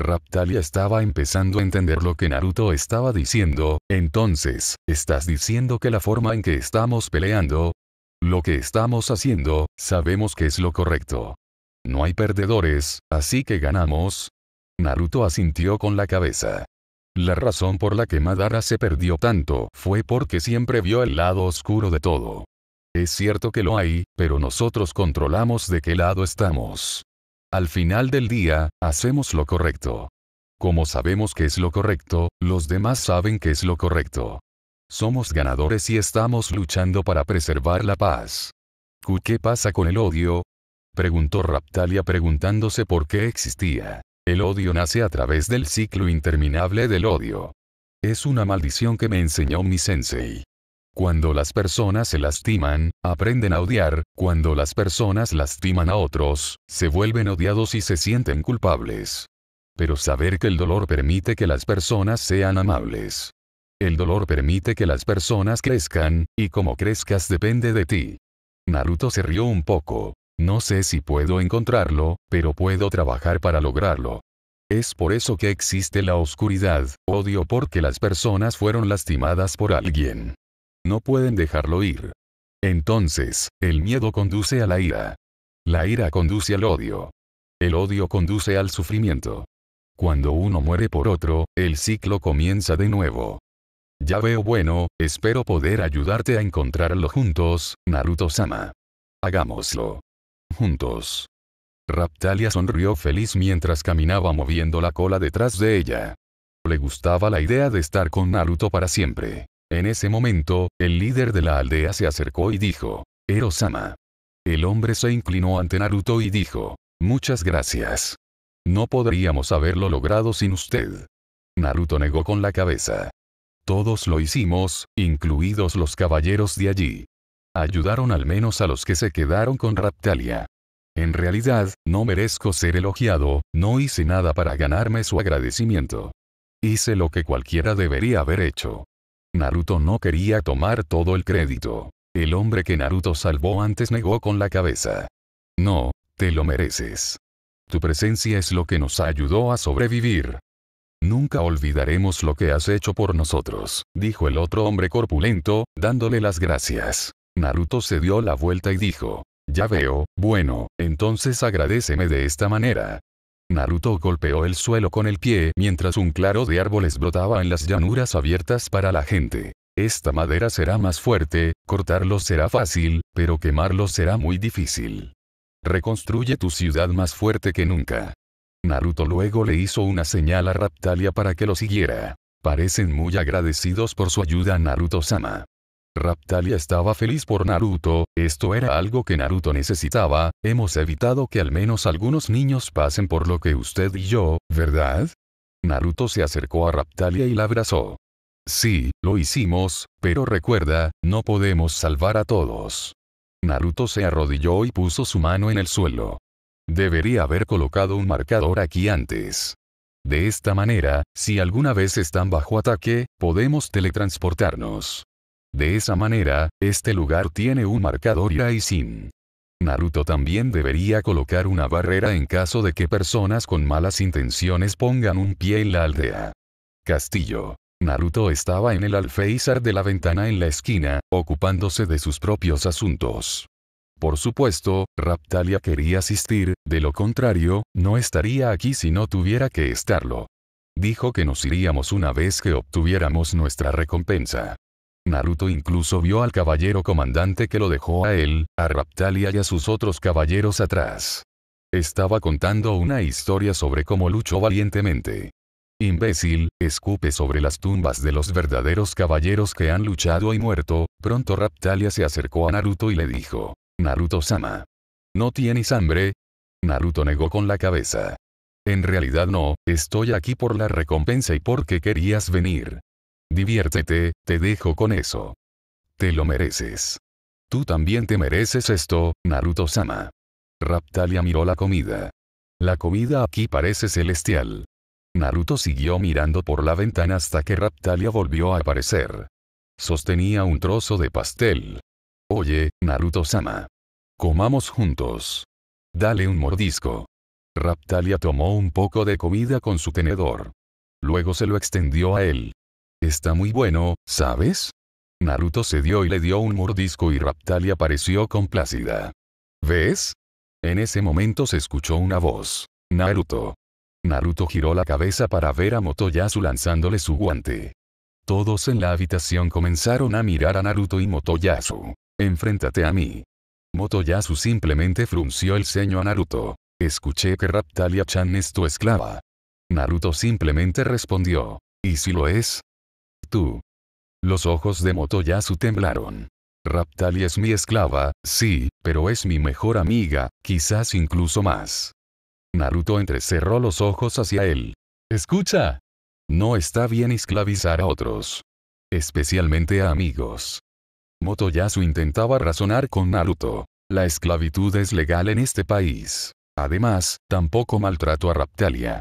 Raptalia estaba empezando a entender lo que Naruto estaba diciendo, entonces, estás diciendo que la forma en que estamos peleando, lo que estamos haciendo, sabemos que es lo correcto. No hay perdedores, así que ganamos. Naruto asintió con la cabeza. La razón por la que Madara se perdió tanto fue porque siempre vio el lado oscuro de todo. Es cierto que lo hay, pero nosotros controlamos de qué lado estamos. Al final del día, hacemos lo correcto. Como sabemos que es lo correcto, los demás saben que es lo correcto. Somos ganadores y estamos luchando para preservar la paz. ¿Qué pasa con el odio? Preguntó Raptalia preguntándose por qué existía. El odio nace a través del ciclo interminable del odio. Es una maldición que me enseñó mi sensei. Cuando las personas se lastiman, aprenden a odiar, cuando las personas lastiman a otros, se vuelven odiados y se sienten culpables. Pero saber que el dolor permite que las personas sean amables. El dolor permite que las personas crezcan, y como crezcas depende de ti. Naruto se rió un poco. No sé si puedo encontrarlo, pero puedo trabajar para lograrlo. Es por eso que existe la oscuridad, odio porque las personas fueron lastimadas por alguien. No pueden dejarlo ir. Entonces, el miedo conduce a la ira. La ira conduce al odio. El odio conduce al sufrimiento. Cuando uno muere por otro, el ciclo comienza de nuevo. Ya veo bueno, espero poder ayudarte a encontrarlo juntos, Naruto-sama. Hagámoslo juntos. Raptalia sonrió feliz mientras caminaba moviendo la cola detrás de ella. Le gustaba la idea de estar con Naruto para siempre. En ese momento, el líder de la aldea se acercó y dijo, Erosama. El hombre se inclinó ante Naruto y dijo, muchas gracias. No podríamos haberlo logrado sin usted. Naruto negó con la cabeza. Todos lo hicimos, incluidos los caballeros de allí ayudaron al menos a los que se quedaron con Raptalia. En realidad, no merezco ser elogiado, no hice nada para ganarme su agradecimiento. Hice lo que cualquiera debería haber hecho. Naruto no quería tomar todo el crédito. El hombre que Naruto salvó antes negó con la cabeza. No, te lo mereces. Tu presencia es lo que nos ayudó a sobrevivir. Nunca olvidaremos lo que has hecho por nosotros, dijo el otro hombre corpulento, dándole las gracias. Naruto se dio la vuelta y dijo, ya veo, bueno, entonces agradeceme de esta manera. Naruto golpeó el suelo con el pie mientras un claro de árboles brotaba en las llanuras abiertas para la gente. Esta madera será más fuerte, cortarlo será fácil, pero quemarlo será muy difícil. Reconstruye tu ciudad más fuerte que nunca. Naruto luego le hizo una señal a Raptalia para que lo siguiera. Parecen muy agradecidos por su ayuda Naruto-sama. Raptalia estaba feliz por Naruto, esto era algo que Naruto necesitaba, hemos evitado que al menos algunos niños pasen por lo que usted y yo, ¿verdad? Naruto se acercó a Raptalia y la abrazó. Sí, lo hicimos, pero recuerda, no podemos salvar a todos. Naruto se arrodilló y puso su mano en el suelo. Debería haber colocado un marcador aquí antes. De esta manera, si alguna vez están bajo ataque, podemos teletransportarnos. De esa manera, este lugar tiene un marcador Iraisin. Naruto también debería colocar una barrera en caso de que personas con malas intenciones pongan un pie en la aldea. Castillo. Naruto estaba en el alféizar de la ventana en la esquina, ocupándose de sus propios asuntos. Por supuesto, Raptalia quería asistir, de lo contrario, no estaría aquí si no tuviera que estarlo. Dijo que nos iríamos una vez que obtuviéramos nuestra recompensa. Naruto incluso vio al caballero comandante que lo dejó a él, a Raptalia y a sus otros caballeros atrás. Estaba contando una historia sobre cómo luchó valientemente. Imbécil, escupe sobre las tumbas de los verdaderos caballeros que han luchado y muerto, pronto Raptalia se acercó a Naruto y le dijo, Naruto-sama. ¿No tienes hambre? Naruto negó con la cabeza. En realidad no, estoy aquí por la recompensa y porque querías venir. Diviértete, te dejo con eso. Te lo mereces. Tú también te mereces esto, Naruto-sama. Raptalia miró la comida. La comida aquí parece celestial. Naruto siguió mirando por la ventana hasta que Raptalia volvió a aparecer. Sostenía un trozo de pastel. Oye, Naruto-sama. Comamos juntos. Dale un mordisco. Raptalia tomó un poco de comida con su tenedor. Luego se lo extendió a él. Está muy bueno, ¿sabes? Naruto se dio y le dio un mordisco y Raptalia pareció complacida. ¿Ves? En ese momento se escuchó una voz. Naruto. Naruto giró la cabeza para ver a Motoyasu lanzándole su guante. Todos en la habitación comenzaron a mirar a Naruto y Motoyasu. Enfréntate a mí. Motoyasu simplemente frunció el ceño a Naruto. Escuché que Raptalia-chan es tu esclava. Naruto simplemente respondió. ¿Y si lo es? Tú. Los ojos de Motoyasu temblaron. Raptalia es mi esclava, sí, pero es mi mejor amiga, quizás incluso más. Naruto entrecerró los ojos hacia él. Escucha. No está bien esclavizar a otros. Especialmente a amigos. Motoyasu intentaba razonar con Naruto. La esclavitud es legal en este país. Además, tampoco maltrato a Raptalia.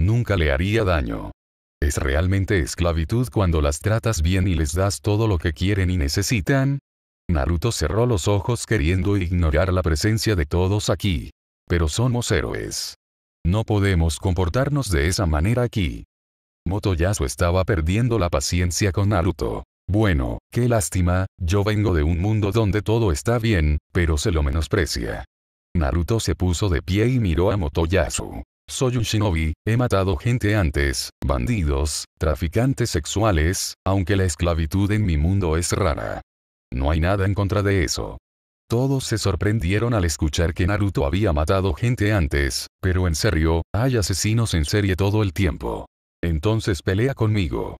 Nunca le haría daño. Es realmente esclavitud cuando las tratas bien y les das todo lo que quieren y necesitan. Naruto cerró los ojos queriendo ignorar la presencia de todos aquí. Pero somos héroes. No podemos comportarnos de esa manera aquí. Motoyasu estaba perdiendo la paciencia con Naruto. Bueno, qué lástima, yo vengo de un mundo donde todo está bien, pero se lo menosprecia. Naruto se puso de pie y miró a Motoyasu. Soy un shinobi, he matado gente antes, bandidos, traficantes sexuales, aunque la esclavitud en mi mundo es rara. No hay nada en contra de eso. Todos se sorprendieron al escuchar que Naruto había matado gente antes, pero en serio, hay asesinos en serie todo el tiempo. Entonces pelea conmigo.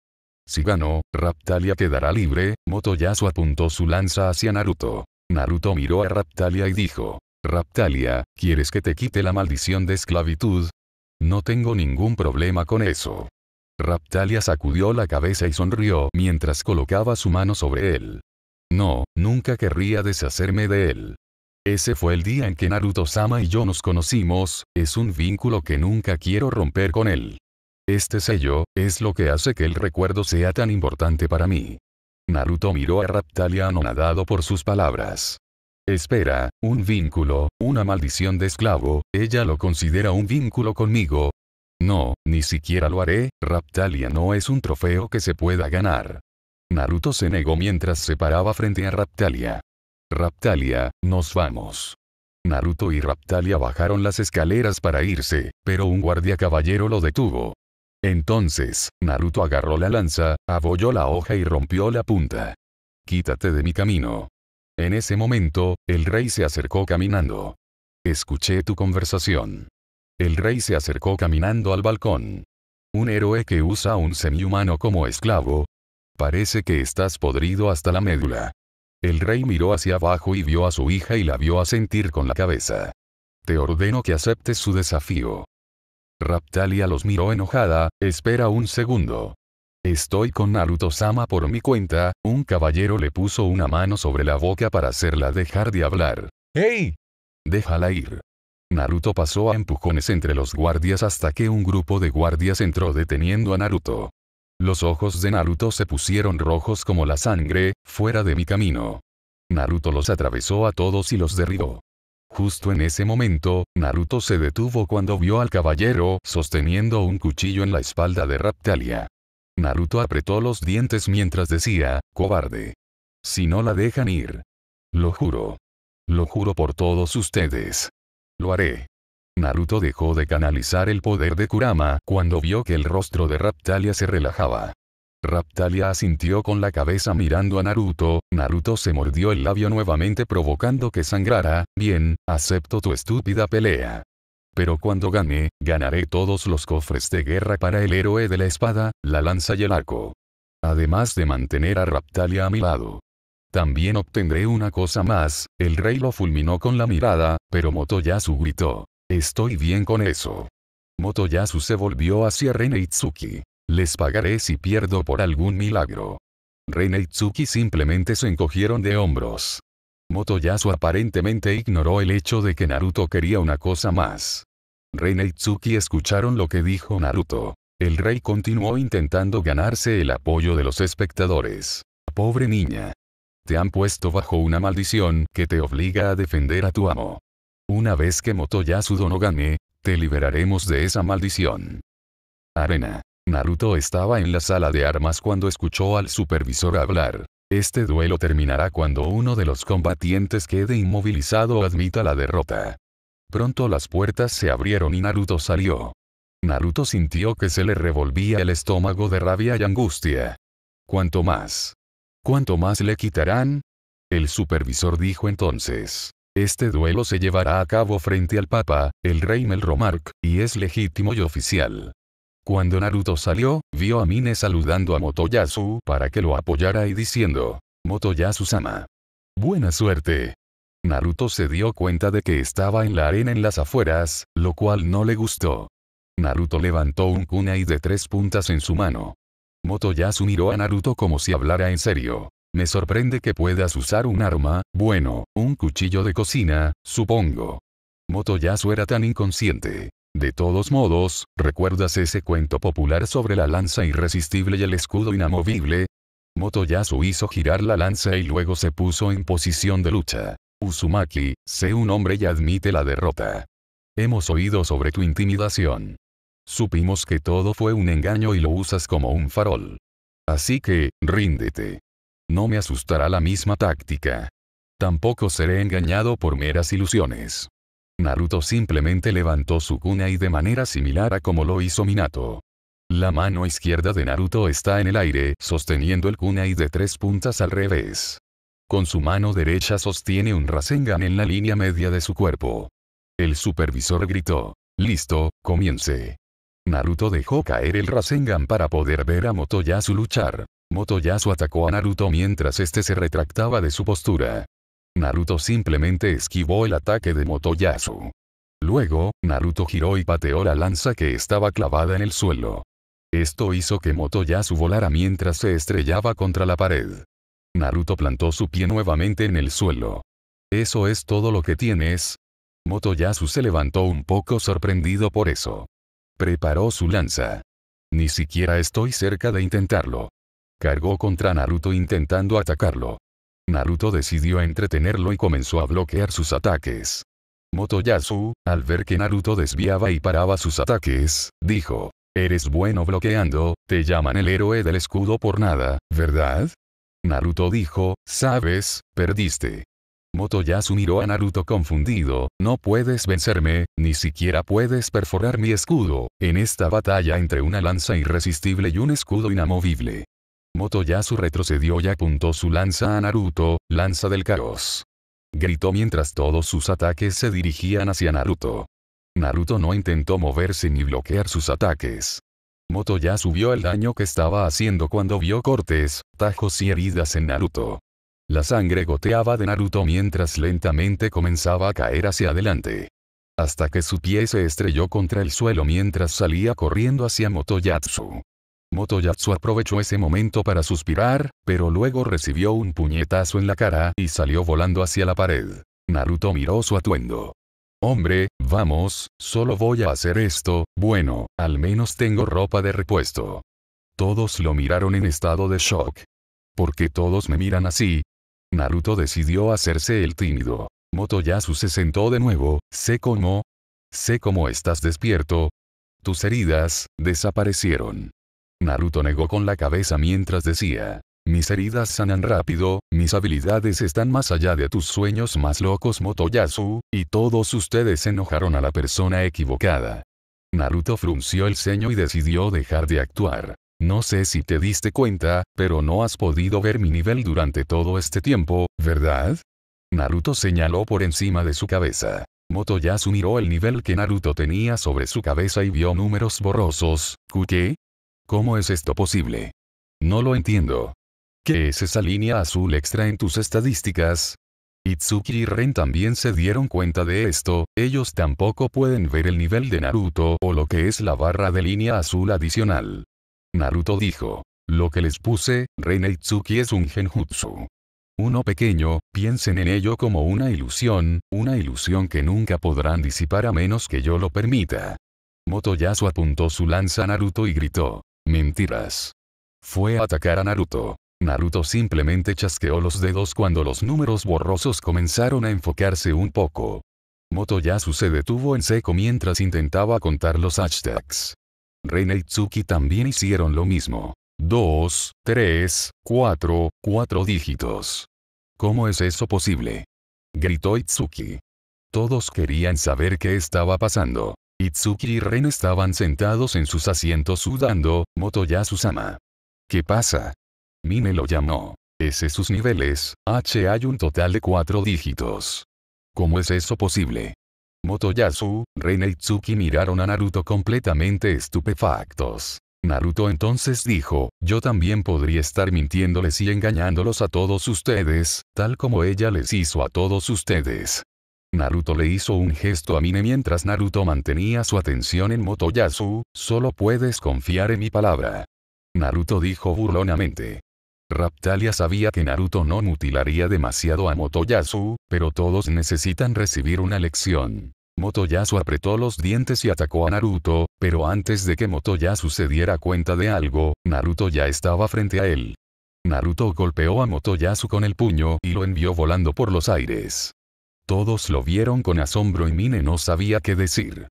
Si ganó, Raptalia quedará libre, Motoyasu apuntó su lanza hacia Naruto. Naruto miró a Raptalia y dijo, Raptalia, ¿quieres que te quite la maldición de esclavitud? No tengo ningún problema con eso. Raptalia sacudió la cabeza y sonrió mientras colocaba su mano sobre él. No, nunca querría deshacerme de él. Ese fue el día en que Naruto-sama y yo nos conocimos, es un vínculo que nunca quiero romper con él. Este sello, es lo que hace que el recuerdo sea tan importante para mí. Naruto miró a Raptalia anonadado por sus palabras espera, un vínculo, una maldición de esclavo, ella lo considera un vínculo conmigo. No, ni siquiera lo haré, Raptalia no es un trofeo que se pueda ganar. Naruto se negó mientras se paraba frente a Raptalia. Raptalia, nos vamos. Naruto y Raptalia bajaron las escaleras para irse, pero un guardia caballero lo detuvo. Entonces, Naruto agarró la lanza, abolló la hoja y rompió la punta. Quítate de mi camino. En ese momento, el rey se acercó caminando. Escuché tu conversación. El rey se acercó caminando al balcón. Un héroe que usa a un semihumano como esclavo. Parece que estás podrido hasta la médula. El rey miró hacia abajo y vio a su hija y la vio asentir con la cabeza. Te ordeno que aceptes su desafío. Raptalia los miró enojada, espera un segundo. Estoy con Naruto-sama por mi cuenta, un caballero le puso una mano sobre la boca para hacerla dejar de hablar. ¡Ey! Déjala ir. Naruto pasó a empujones entre los guardias hasta que un grupo de guardias entró deteniendo a Naruto. Los ojos de Naruto se pusieron rojos como la sangre, fuera de mi camino. Naruto los atravesó a todos y los derribó. Justo en ese momento, Naruto se detuvo cuando vio al caballero sosteniendo un cuchillo en la espalda de Raptalia. Naruto apretó los dientes mientras decía, cobarde. Si no la dejan ir. Lo juro. Lo juro por todos ustedes. Lo haré. Naruto dejó de canalizar el poder de Kurama cuando vio que el rostro de Raptalia se relajaba. Raptalia asintió con la cabeza mirando a Naruto, Naruto se mordió el labio nuevamente provocando que sangrara, bien, acepto tu estúpida pelea. Pero cuando gane, ganaré todos los cofres de guerra para el héroe de la espada, la lanza y el arco. Además de mantener a Raptalia a mi lado. También obtendré una cosa más, el rey lo fulminó con la mirada, pero Motoyasu gritó. Estoy bien con eso. Motoyasu se volvió hacia Itsuki. Les pagaré si pierdo por algún milagro. Renetsuki simplemente se encogieron de hombros. Motoyasu aparentemente ignoró el hecho de que Naruto quería una cosa más. Reina y escucharon lo que dijo Naruto. El rey continuó intentando ganarse el apoyo de los espectadores. Pobre niña. Te han puesto bajo una maldición que te obliga a defender a tu amo. Una vez que Motoyasu no gane, te liberaremos de esa maldición. Arena. Naruto estaba en la sala de armas cuando escuchó al supervisor hablar. Este duelo terminará cuando uno de los combatientes quede inmovilizado o admita la derrota. Pronto las puertas se abrieron y Naruto salió. Naruto sintió que se le revolvía el estómago de rabia y angustia. ¿Cuánto más? ¿Cuánto más le quitarán? El supervisor dijo entonces. Este duelo se llevará a cabo frente al Papa, el rey Melromark, y es legítimo y oficial. Cuando Naruto salió, vio a Mine saludando a Motoyasu para que lo apoyara y diciendo, Motoyasu-sama. Buena suerte. Naruto se dio cuenta de que estaba en la arena en las afueras, lo cual no le gustó. Naruto levantó un kunai de tres puntas en su mano. Motoyasu miró a Naruto como si hablara en serio. Me sorprende que puedas usar un arma, bueno, un cuchillo de cocina, supongo. Motoyasu era tan inconsciente. De todos modos, ¿recuerdas ese cuento popular sobre la lanza irresistible y el escudo inamovible? Motoyasu hizo girar la lanza y luego se puso en posición de lucha. Uzumaki, sé un hombre y admite la derrota. Hemos oído sobre tu intimidación. Supimos que todo fue un engaño y lo usas como un farol. Así que, ríndete. No me asustará la misma táctica. Tampoco seré engañado por meras ilusiones. Naruto simplemente levantó su kunai de manera similar a como lo hizo Minato. La mano izquierda de Naruto está en el aire, sosteniendo el kunai de tres puntas al revés. Con su mano derecha sostiene un Rasengan en la línea media de su cuerpo. El supervisor gritó, listo, comience. Naruto dejó caer el Rasengan para poder ver a Motoyasu luchar. Motoyasu atacó a Naruto mientras este se retractaba de su postura. Naruto simplemente esquivó el ataque de Motoyasu. Luego, Naruto giró y pateó la lanza que estaba clavada en el suelo. Esto hizo que Motoyasu volara mientras se estrellaba contra la pared. Naruto plantó su pie nuevamente en el suelo. ¿Eso es todo lo que tienes? Motoyasu se levantó un poco sorprendido por eso. Preparó su lanza. Ni siquiera estoy cerca de intentarlo. Cargó contra Naruto intentando atacarlo. Naruto decidió entretenerlo y comenzó a bloquear sus ataques. Motoyasu, al ver que Naruto desviaba y paraba sus ataques, dijo, Eres bueno bloqueando, te llaman el héroe del escudo por nada, ¿verdad? Naruto dijo, sabes, perdiste. Motoyasu miró a Naruto confundido, no puedes vencerme, ni siquiera puedes perforar mi escudo, en esta batalla entre una lanza irresistible y un escudo inamovible. Motoyasu retrocedió y apuntó su lanza a Naruto, lanza del caos. Gritó mientras todos sus ataques se dirigían hacia Naruto. Naruto no intentó moverse ni bloquear sus ataques. Motoyasu vio el daño que estaba haciendo cuando vio cortes, tajos y heridas en Naruto. La sangre goteaba de Naruto mientras lentamente comenzaba a caer hacia adelante. Hasta que su pie se estrelló contra el suelo mientras salía corriendo hacia Motoyatsu. Motoyatsu aprovechó ese momento para suspirar, pero luego recibió un puñetazo en la cara y salió volando hacia la pared. Naruto miró su atuendo. Hombre, vamos, solo voy a hacer esto, bueno, al menos tengo ropa de repuesto. Todos lo miraron en estado de shock. ¿Por qué todos me miran así? Naruto decidió hacerse el tímido. Motoyasu se sentó de nuevo, sé cómo. Sé cómo estás despierto. Tus heridas, desaparecieron. Naruto negó con la cabeza mientras decía, mis heridas sanan rápido, mis habilidades están más allá de tus sueños más locos Motoyasu, y todos ustedes enojaron a la persona equivocada. Naruto frunció el ceño y decidió dejar de actuar. No sé si te diste cuenta, pero no has podido ver mi nivel durante todo este tiempo, ¿verdad? Naruto señaló por encima de su cabeza. Motoyasu miró el nivel que Naruto tenía sobre su cabeza y vio números borrosos, ¿Qué? ¿Cómo es esto posible? No lo entiendo. ¿Qué es esa línea azul extra en tus estadísticas? Itsuki y Ren también se dieron cuenta de esto, ellos tampoco pueden ver el nivel de Naruto o lo que es la barra de línea azul adicional. Naruto dijo. Lo que les puse, Ren e Itsuki es un genjutsu. Uno pequeño, piensen en ello como una ilusión, una ilusión que nunca podrán disipar a menos que yo lo permita. Motoyasu apuntó su lanza a Naruto y gritó. Mentiras. Fue a atacar a Naruto. Naruto simplemente chasqueó los dedos cuando los números borrosos comenzaron a enfocarse un poco. Motoyasu se detuvo en seco mientras intentaba contar los hashtags. Reina y también hicieron lo mismo. Dos, tres, cuatro, cuatro dígitos. ¿Cómo es eso posible? Gritó Itsuki. Todos querían saber qué estaba pasando. Itsuki y Ren estaban sentados en sus asientos sudando, Motoyasu-sama. ¿Qué pasa? Mine lo llamó. Ese sus niveles, H hay un total de cuatro dígitos. ¿Cómo es eso posible? Motoyasu, Ren e Itsuki miraron a Naruto completamente estupefactos. Naruto entonces dijo, yo también podría estar mintiéndoles y engañándolos a todos ustedes, tal como ella les hizo a todos ustedes. Naruto le hizo un gesto a Mine mientras Naruto mantenía su atención en Motoyasu, solo puedes confiar en mi palabra. Naruto dijo burlonamente. Raptalia sabía que Naruto no mutilaría demasiado a Motoyasu, pero todos necesitan recibir una lección. Motoyasu apretó los dientes y atacó a Naruto, pero antes de que Motoyasu se diera cuenta de algo, Naruto ya estaba frente a él. Naruto golpeó a Motoyasu con el puño y lo envió volando por los aires. Todos lo vieron con asombro y Mine no sabía qué decir.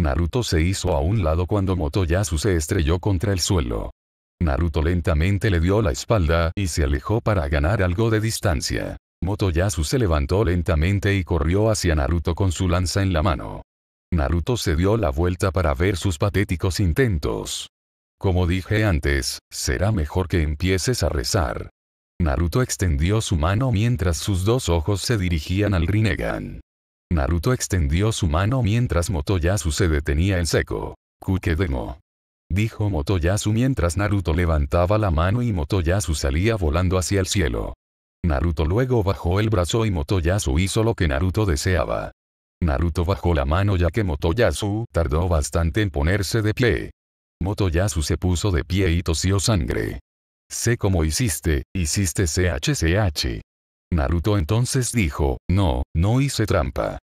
Naruto se hizo a un lado cuando Motoyasu se estrelló contra el suelo. Naruto lentamente le dio la espalda y se alejó para ganar algo de distancia. Motoyasu se levantó lentamente y corrió hacia Naruto con su lanza en la mano. Naruto se dio la vuelta para ver sus patéticos intentos. Como dije antes, será mejor que empieces a rezar. Naruto extendió su mano mientras sus dos ojos se dirigían al Rinnegan. Naruto extendió su mano mientras Motoyasu se detenía en seco. Kukedemo. Dijo Motoyasu mientras Naruto levantaba la mano y Motoyasu salía volando hacia el cielo. Naruto luego bajó el brazo y Motoyasu hizo lo que Naruto deseaba. Naruto bajó la mano ya que Motoyasu tardó bastante en ponerse de pie. Motoyasu se puso de pie y tosió sangre. Sé cómo hiciste, hiciste CHCH. Naruto entonces dijo, no, no hice trampa.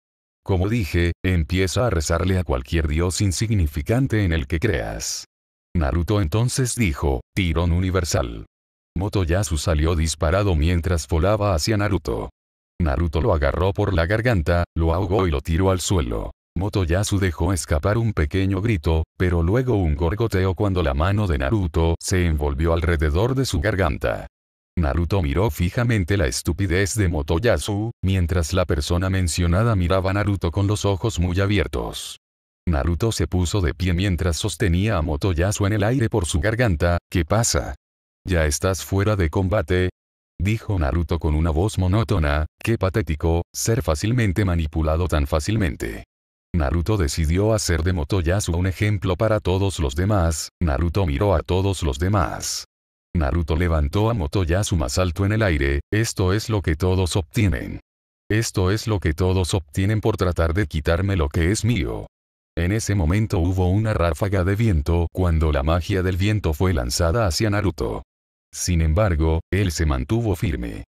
Como dije, empieza a rezarle a cualquier dios insignificante en el que creas. Naruto entonces dijo, tirón universal. Motoyasu salió disparado mientras volaba hacia Naruto. Naruto lo agarró por la garganta, lo ahogó y lo tiró al suelo. Motoyasu dejó escapar un pequeño grito, pero luego un gorgoteo cuando la mano de Naruto se envolvió alrededor de su garganta. Naruto miró fijamente la estupidez de Motoyasu, mientras la persona mencionada miraba a Naruto con los ojos muy abiertos. Naruto se puso de pie mientras sostenía a Motoyasu en el aire por su garganta, ¿qué pasa? ¿Ya estás fuera de combate? Dijo Naruto con una voz monótona, qué patético, ser fácilmente manipulado tan fácilmente. Naruto decidió hacer de Motoyasu un ejemplo para todos los demás, Naruto miró a todos los demás. Naruto levantó a Motoyasu más alto en el aire, esto es lo que todos obtienen. Esto es lo que todos obtienen por tratar de quitarme lo que es mío. En ese momento hubo una ráfaga de viento cuando la magia del viento fue lanzada hacia Naruto. Sin embargo, él se mantuvo firme.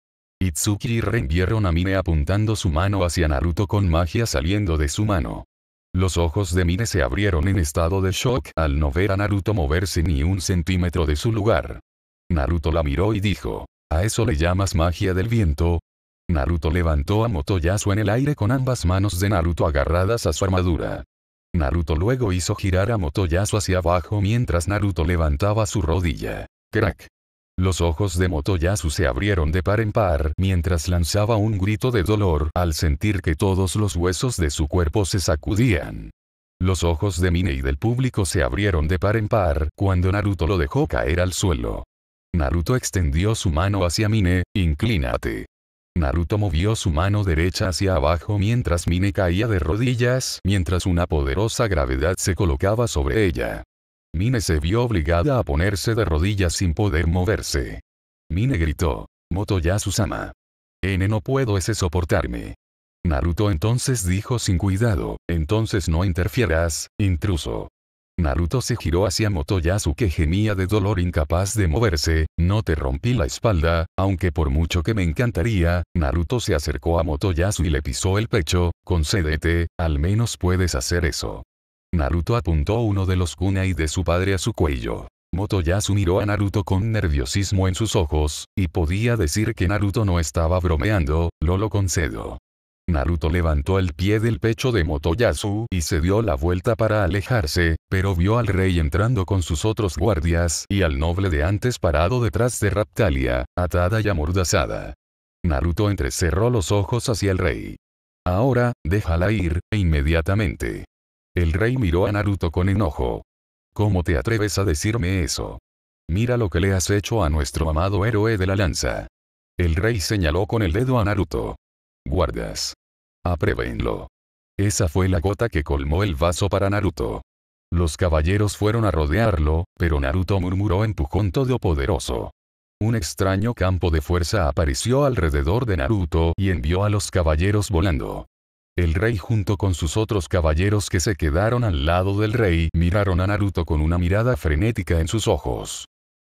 Itsuki y a Mine apuntando su mano hacia Naruto con magia saliendo de su mano. Los ojos de Mine se abrieron en estado de shock al no ver a Naruto moverse ni un centímetro de su lugar. Naruto la miró y dijo, ¿a eso le llamas magia del viento? Naruto levantó a Motoyasu en el aire con ambas manos de Naruto agarradas a su armadura. Naruto luego hizo girar a Motoyasu hacia abajo mientras Naruto levantaba su rodilla. Crack. Los ojos de Motoyasu se abrieron de par en par mientras lanzaba un grito de dolor al sentir que todos los huesos de su cuerpo se sacudían. Los ojos de Mine y del público se abrieron de par en par cuando Naruto lo dejó caer al suelo. Naruto extendió su mano hacia Mine, inclínate. Naruto movió su mano derecha hacia abajo mientras Mine caía de rodillas mientras una poderosa gravedad se colocaba sobre ella. Mine se vio obligada a ponerse de rodillas sin poder moverse. Mine gritó, Motoyasu-sama. N no puedo ese soportarme. Naruto entonces dijo sin cuidado, entonces no interfieras, intruso. Naruto se giró hacia Motoyasu que gemía de dolor incapaz de moverse, no te rompí la espalda, aunque por mucho que me encantaría, Naruto se acercó a Motoyasu y le pisó el pecho, concédete, al menos puedes hacer eso. Naruto apuntó uno de los kunai de su padre a su cuello. Motoyasu miró a Naruto con nerviosismo en sus ojos, y podía decir que Naruto no estaba bromeando, lo lo concedo. Naruto levantó el pie del pecho de Motoyasu y se dio la vuelta para alejarse, pero vio al rey entrando con sus otros guardias y al noble de antes parado detrás de Raptalia, atada y amordazada. Naruto entrecerró los ojos hacia el rey. Ahora, déjala ir, e inmediatamente. El rey miró a Naruto con enojo. ¿Cómo te atreves a decirme eso? Mira lo que le has hecho a nuestro amado héroe de la lanza. El rey señaló con el dedo a Naruto. Guardas. Aprévenlo. Esa fue la gota que colmó el vaso para Naruto. Los caballeros fueron a rodearlo, pero Naruto murmuró empujón todopoderoso. Un extraño campo de fuerza apareció alrededor de Naruto y envió a los caballeros volando. El rey junto con sus otros caballeros que se quedaron al lado del rey miraron a Naruto con una mirada frenética en sus ojos.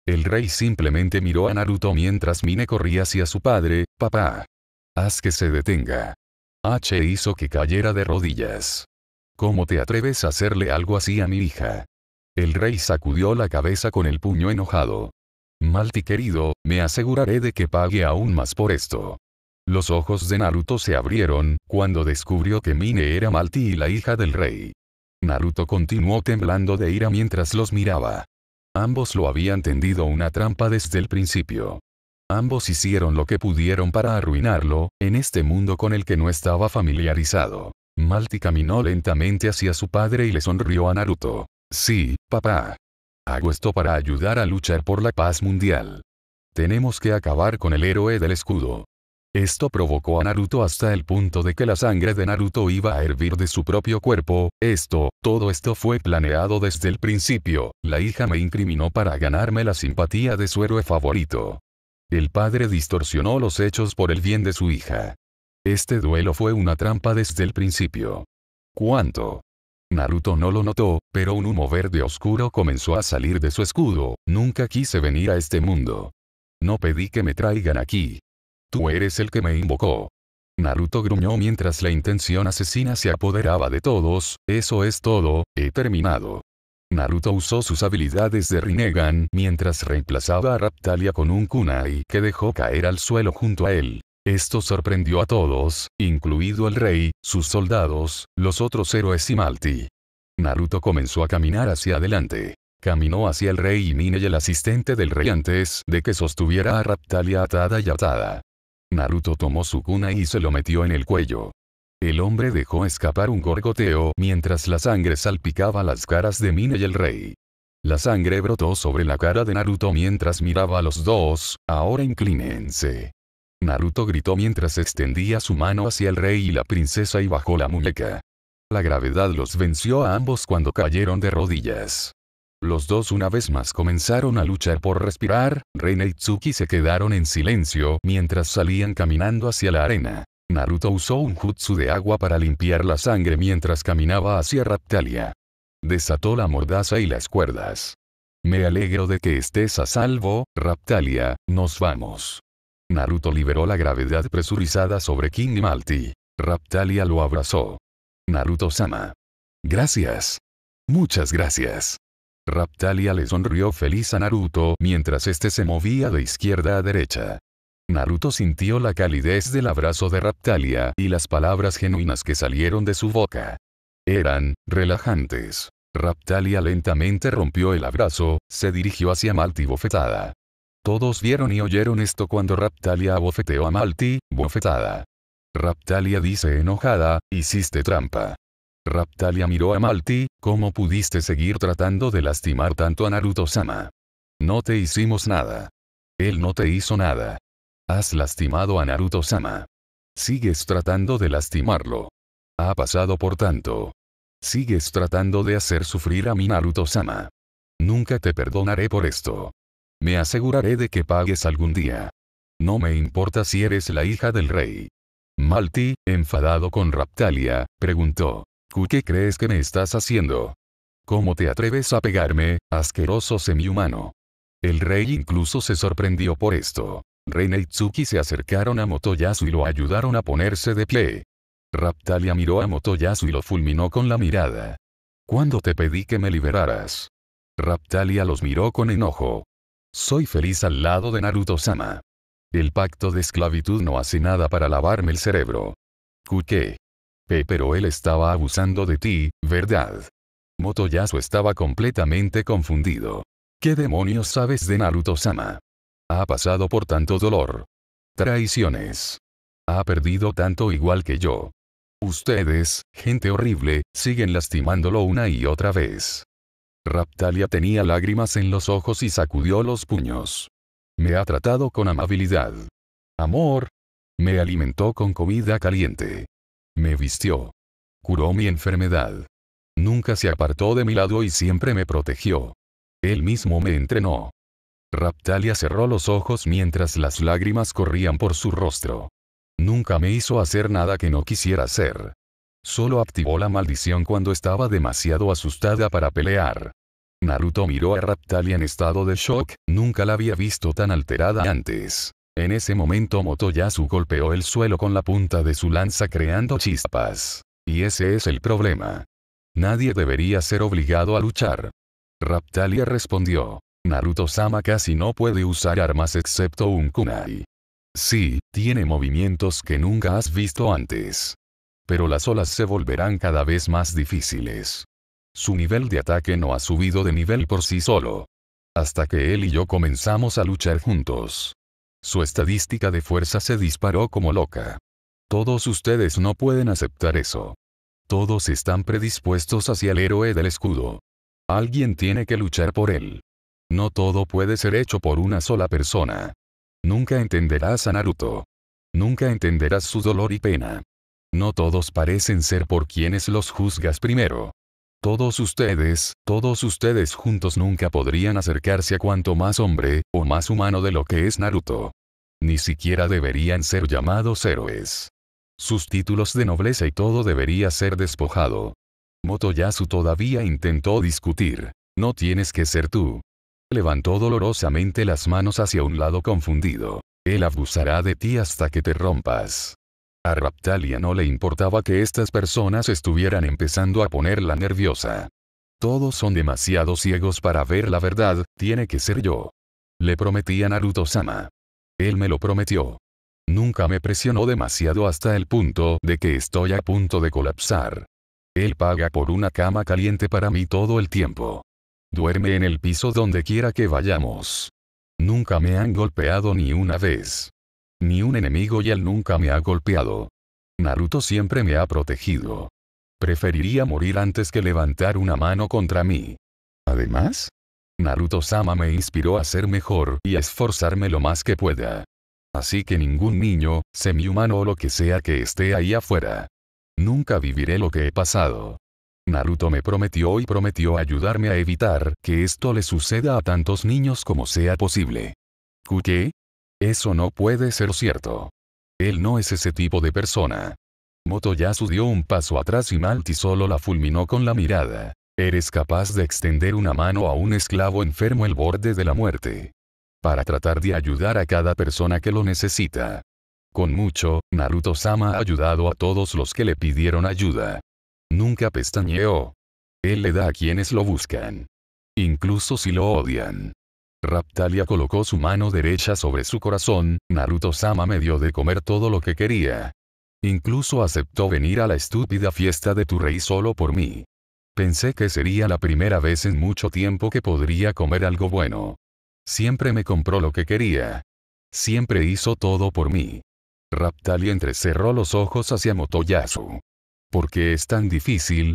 El rey simplemente miró a Naruto mientras Mine corría hacia su padre, papá. Haz que se detenga. H hizo que cayera de rodillas. ¿Cómo te atreves a hacerle algo así a mi hija? El rey sacudió la cabeza con el puño enojado. Malti querido, me aseguraré de que pague aún más por esto. Los ojos de Naruto se abrieron, cuando descubrió que Mine era Malti y la hija del rey. Naruto continuó temblando de ira mientras los miraba. Ambos lo habían tendido una trampa desde el principio. Ambos hicieron lo que pudieron para arruinarlo, en este mundo con el que no estaba familiarizado. Malti caminó lentamente hacia su padre y le sonrió a Naruto. Sí, papá. Hago esto para ayudar a luchar por la paz mundial. Tenemos que acabar con el héroe del escudo. Esto provocó a Naruto hasta el punto de que la sangre de Naruto iba a hervir de su propio cuerpo, esto, todo esto fue planeado desde el principio, la hija me incriminó para ganarme la simpatía de su héroe favorito. El padre distorsionó los hechos por el bien de su hija. Este duelo fue una trampa desde el principio. ¿Cuánto? Naruto no lo notó, pero un humo verde oscuro comenzó a salir de su escudo, nunca quise venir a este mundo. No pedí que me traigan aquí, tú eres el que me invocó. Naruto gruñó mientras la intención asesina se apoderaba de todos, eso es todo, he terminado. Naruto usó sus habilidades de Rinnegan mientras reemplazaba a Raptalia con un kunai que dejó caer al suelo junto a él. Esto sorprendió a todos, incluido el rey, sus soldados, los otros héroes y Malti. Naruto comenzó a caminar hacia adelante. Caminó hacia el rey y y el asistente del rey antes de que sostuviera a Raptalia atada y atada. Naruto tomó su cuna y se lo metió en el cuello. El hombre dejó escapar un gorgoteo mientras la sangre salpicaba las caras de Mina y el rey. La sangre brotó sobre la cara de Naruto mientras miraba a los dos, ahora inclínense. Naruto gritó mientras extendía su mano hacia el rey y la princesa y bajó la muñeca. La gravedad los venció a ambos cuando cayeron de rodillas. Los dos una vez más comenzaron a luchar por respirar, Reina y se quedaron en silencio mientras salían caminando hacia la arena. Naruto usó un jutsu de agua para limpiar la sangre mientras caminaba hacia Raptalia. Desató la mordaza y las cuerdas. Me alegro de que estés a salvo, Raptalia, nos vamos. Naruto liberó la gravedad presurizada sobre King Malti. Raptalia lo abrazó. Naruto-sama. Gracias. Muchas gracias. Raptalia le sonrió feliz a Naruto mientras este se movía de izquierda a derecha. Naruto sintió la calidez del abrazo de Raptalia y las palabras genuinas que salieron de su boca. Eran, relajantes. Raptalia lentamente rompió el abrazo, se dirigió hacia Malti bofetada. Todos vieron y oyeron esto cuando Raptalia abofeteó a Malti, bofetada. Raptalia dice enojada, hiciste trampa. Raptalia miró a Malti, ¿cómo pudiste seguir tratando de lastimar tanto a Naruto-sama? No te hicimos nada. Él no te hizo nada. Has lastimado a Naruto-sama. Sigues tratando de lastimarlo. Ha pasado por tanto. Sigues tratando de hacer sufrir a mi Naruto-sama. Nunca te perdonaré por esto. Me aseguraré de que pagues algún día. No me importa si eres la hija del rey. Malti, enfadado con Raptalia, preguntó. ¿qué crees que me estás haciendo? ¿Cómo te atreves a pegarme, asqueroso semihumano? El rey incluso se sorprendió por esto. Reina Neitsuki se acercaron a Motoyasu y lo ayudaron a ponerse de pie. Raptalia miró a Motoyasu y lo fulminó con la mirada. ¿Cuándo te pedí que me liberaras? Raptalia los miró con enojo. Soy feliz al lado de Naruto-sama. El pacto de esclavitud no hace nada para lavarme el cerebro. ¿Qué? pero él estaba abusando de ti, ¿verdad? Motoyasu estaba completamente confundido. ¿Qué demonios sabes de Naruto-sama? Ha pasado por tanto dolor. Traiciones. Ha perdido tanto igual que yo. Ustedes, gente horrible, siguen lastimándolo una y otra vez. Raptalia tenía lágrimas en los ojos y sacudió los puños. Me ha tratado con amabilidad. Amor. Me alimentó con comida caliente me vistió. Curó mi enfermedad. Nunca se apartó de mi lado y siempre me protegió. Él mismo me entrenó. Raptalia cerró los ojos mientras las lágrimas corrían por su rostro. Nunca me hizo hacer nada que no quisiera hacer. Solo activó la maldición cuando estaba demasiado asustada para pelear. Naruto miró a Raptalia en estado de shock, nunca la había visto tan alterada antes. En ese momento Motoyasu golpeó el suelo con la punta de su lanza creando chispas. Y ese es el problema. Nadie debería ser obligado a luchar. Raptalia respondió. Naruto-sama casi no puede usar armas excepto un kunai. Sí, tiene movimientos que nunca has visto antes. Pero las olas se volverán cada vez más difíciles. Su nivel de ataque no ha subido de nivel por sí solo. Hasta que él y yo comenzamos a luchar juntos. Su estadística de fuerza se disparó como loca. Todos ustedes no pueden aceptar eso. Todos están predispuestos hacia el héroe del escudo. Alguien tiene que luchar por él. No todo puede ser hecho por una sola persona. Nunca entenderás a Naruto. Nunca entenderás su dolor y pena. No todos parecen ser por quienes los juzgas primero. Todos ustedes, todos ustedes juntos nunca podrían acercarse a cuanto más hombre, o más humano de lo que es Naruto. Ni siquiera deberían ser llamados héroes. Sus títulos de nobleza y todo debería ser despojado. Motoyasu todavía intentó discutir. No tienes que ser tú. Levantó dolorosamente las manos hacia un lado confundido. Él abusará de ti hasta que te rompas. A Raptalia no le importaba que estas personas estuvieran empezando a ponerla nerviosa. Todos son demasiado ciegos para ver la verdad, tiene que ser yo. Le prometí a Naruto-sama. Él me lo prometió. Nunca me presionó demasiado hasta el punto de que estoy a punto de colapsar. Él paga por una cama caliente para mí todo el tiempo. Duerme en el piso donde quiera que vayamos. Nunca me han golpeado ni una vez. Ni un enemigo y él nunca me ha golpeado. Naruto siempre me ha protegido. Preferiría morir antes que levantar una mano contra mí. Además, Naruto-sama me inspiró a ser mejor y a esforzarme lo más que pueda. Así que ningún niño, semi-humano o lo que sea que esté ahí afuera. Nunca viviré lo que he pasado. Naruto me prometió y prometió ayudarme a evitar que esto le suceda a tantos niños como sea posible. ¿Qué? Eso no puede ser cierto. Él no es ese tipo de persona. Motoyasu dio un paso atrás y Malti solo la fulminó con la mirada. Eres capaz de extender una mano a un esclavo enfermo al borde de la muerte. Para tratar de ayudar a cada persona que lo necesita. Con mucho, Naruto-sama ha ayudado a todos los que le pidieron ayuda. Nunca pestañeó. Él le da a quienes lo buscan. Incluso si lo odian. Raptalia colocó su mano derecha sobre su corazón, Naruto-sama me dio de comer todo lo que quería. Incluso aceptó venir a la estúpida fiesta de tu rey solo por mí. Pensé que sería la primera vez en mucho tiempo que podría comer algo bueno. Siempre me compró lo que quería. Siempre hizo todo por mí. Raptalia entrecerró los ojos hacia Motoyasu. ¿Por qué es tan difícil?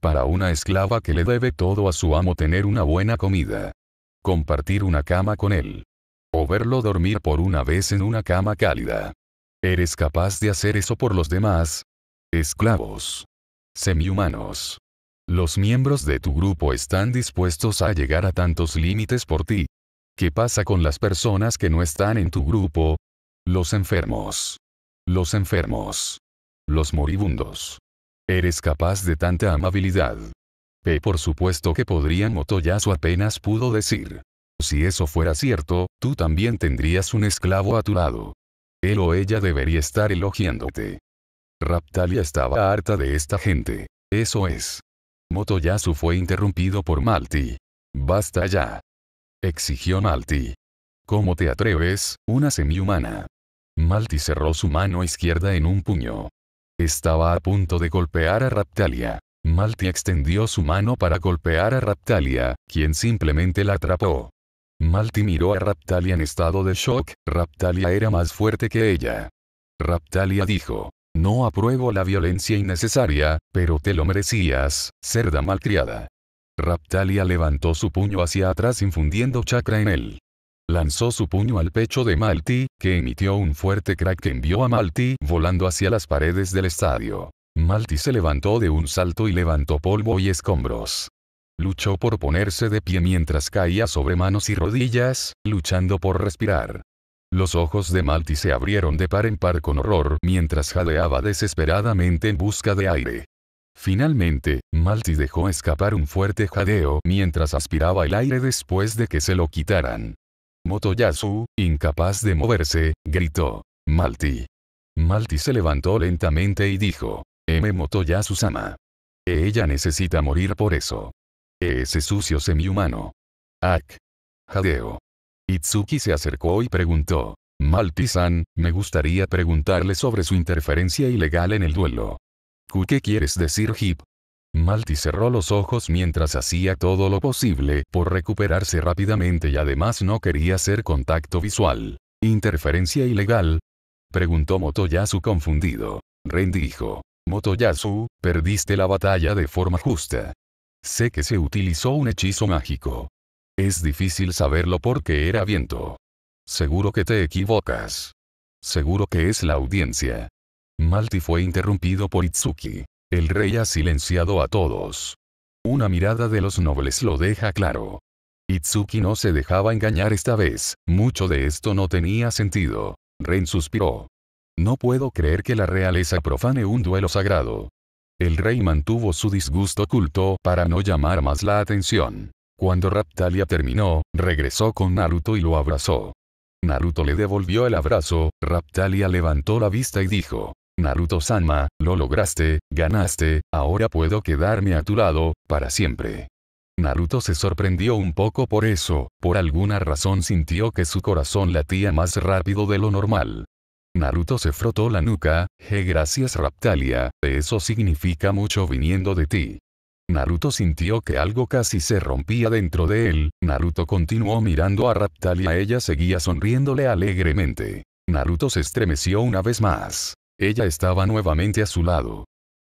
Para una esclava que le debe todo a su amo tener una buena comida compartir una cama con él. O verlo dormir por una vez en una cama cálida. ¿Eres capaz de hacer eso por los demás? Esclavos. Semihumanos. Los miembros de tu grupo están dispuestos a llegar a tantos límites por ti. ¿Qué pasa con las personas que no están en tu grupo? Los enfermos. Los enfermos. Los moribundos. Eres capaz de tanta amabilidad. Por supuesto que podrían Motoyasu apenas pudo decir. Si eso fuera cierto, tú también tendrías un esclavo a tu lado. Él o ella debería estar elogiándote. Raptalia estaba harta de esta gente. Eso es. Motoyasu fue interrumpido por Malti. Basta ya. Exigió Malti. ¿Cómo te atreves, una semihumana? Malti cerró su mano izquierda en un puño. Estaba a punto de golpear a Raptalia. Malti extendió su mano para golpear a Raptalia, quien simplemente la atrapó. Malti miró a Raptalia en estado de shock, Raptalia era más fuerte que ella. Raptalia dijo, no apruebo la violencia innecesaria, pero te lo merecías, cerda malcriada. Raptalia levantó su puño hacia atrás infundiendo chakra en él. Lanzó su puño al pecho de Malti, que emitió un fuerte crack que envió a Malti volando hacia las paredes del estadio. Malti se levantó de un salto y levantó polvo y escombros. Luchó por ponerse de pie mientras caía sobre manos y rodillas, luchando por respirar. Los ojos de Malti se abrieron de par en par con horror mientras jadeaba desesperadamente en busca de aire. Finalmente, Malti dejó escapar un fuerte jadeo mientras aspiraba el aire después de que se lo quitaran. Motoyasu, incapaz de moverse, gritó. Malti. Malti se levantó lentamente y dijo. Motoyasu-sama. Ella necesita morir por eso. Ese sucio semi-humano. Ak. Jadeo. Itsuki se acercó y preguntó. "Maltisan, me gustaría preguntarle sobre su interferencia ilegal en el duelo. ¿Qué quieres decir, Hip? Malti cerró los ojos mientras hacía todo lo posible por recuperarse rápidamente y además no quería hacer contacto visual. ¿Interferencia ilegal? Preguntó Motoyasu confundido. Ren dijo. Motoyasu, perdiste la batalla de forma justa. Sé que se utilizó un hechizo mágico. Es difícil saberlo porque era viento. Seguro que te equivocas. Seguro que es la audiencia. Malti fue interrumpido por Itsuki. El rey ha silenciado a todos. Una mirada de los nobles lo deja claro. Itsuki no se dejaba engañar esta vez, mucho de esto no tenía sentido. Ren suspiró. No puedo creer que la realeza profane un duelo sagrado. El rey mantuvo su disgusto oculto para no llamar más la atención. Cuando Raptalia terminó, regresó con Naruto y lo abrazó. Naruto le devolvió el abrazo, Raptalia levantó la vista y dijo, Naruto-sama, lo lograste, ganaste, ahora puedo quedarme a tu lado, para siempre. Naruto se sorprendió un poco por eso, por alguna razón sintió que su corazón latía más rápido de lo normal. Naruto se frotó la nuca, «Je gracias Raptalia, eso significa mucho viniendo de ti». Naruto sintió que algo casi se rompía dentro de él, Naruto continuó mirando a Raptalia ella seguía sonriéndole alegremente. Naruto se estremeció una vez más. Ella estaba nuevamente a su lado.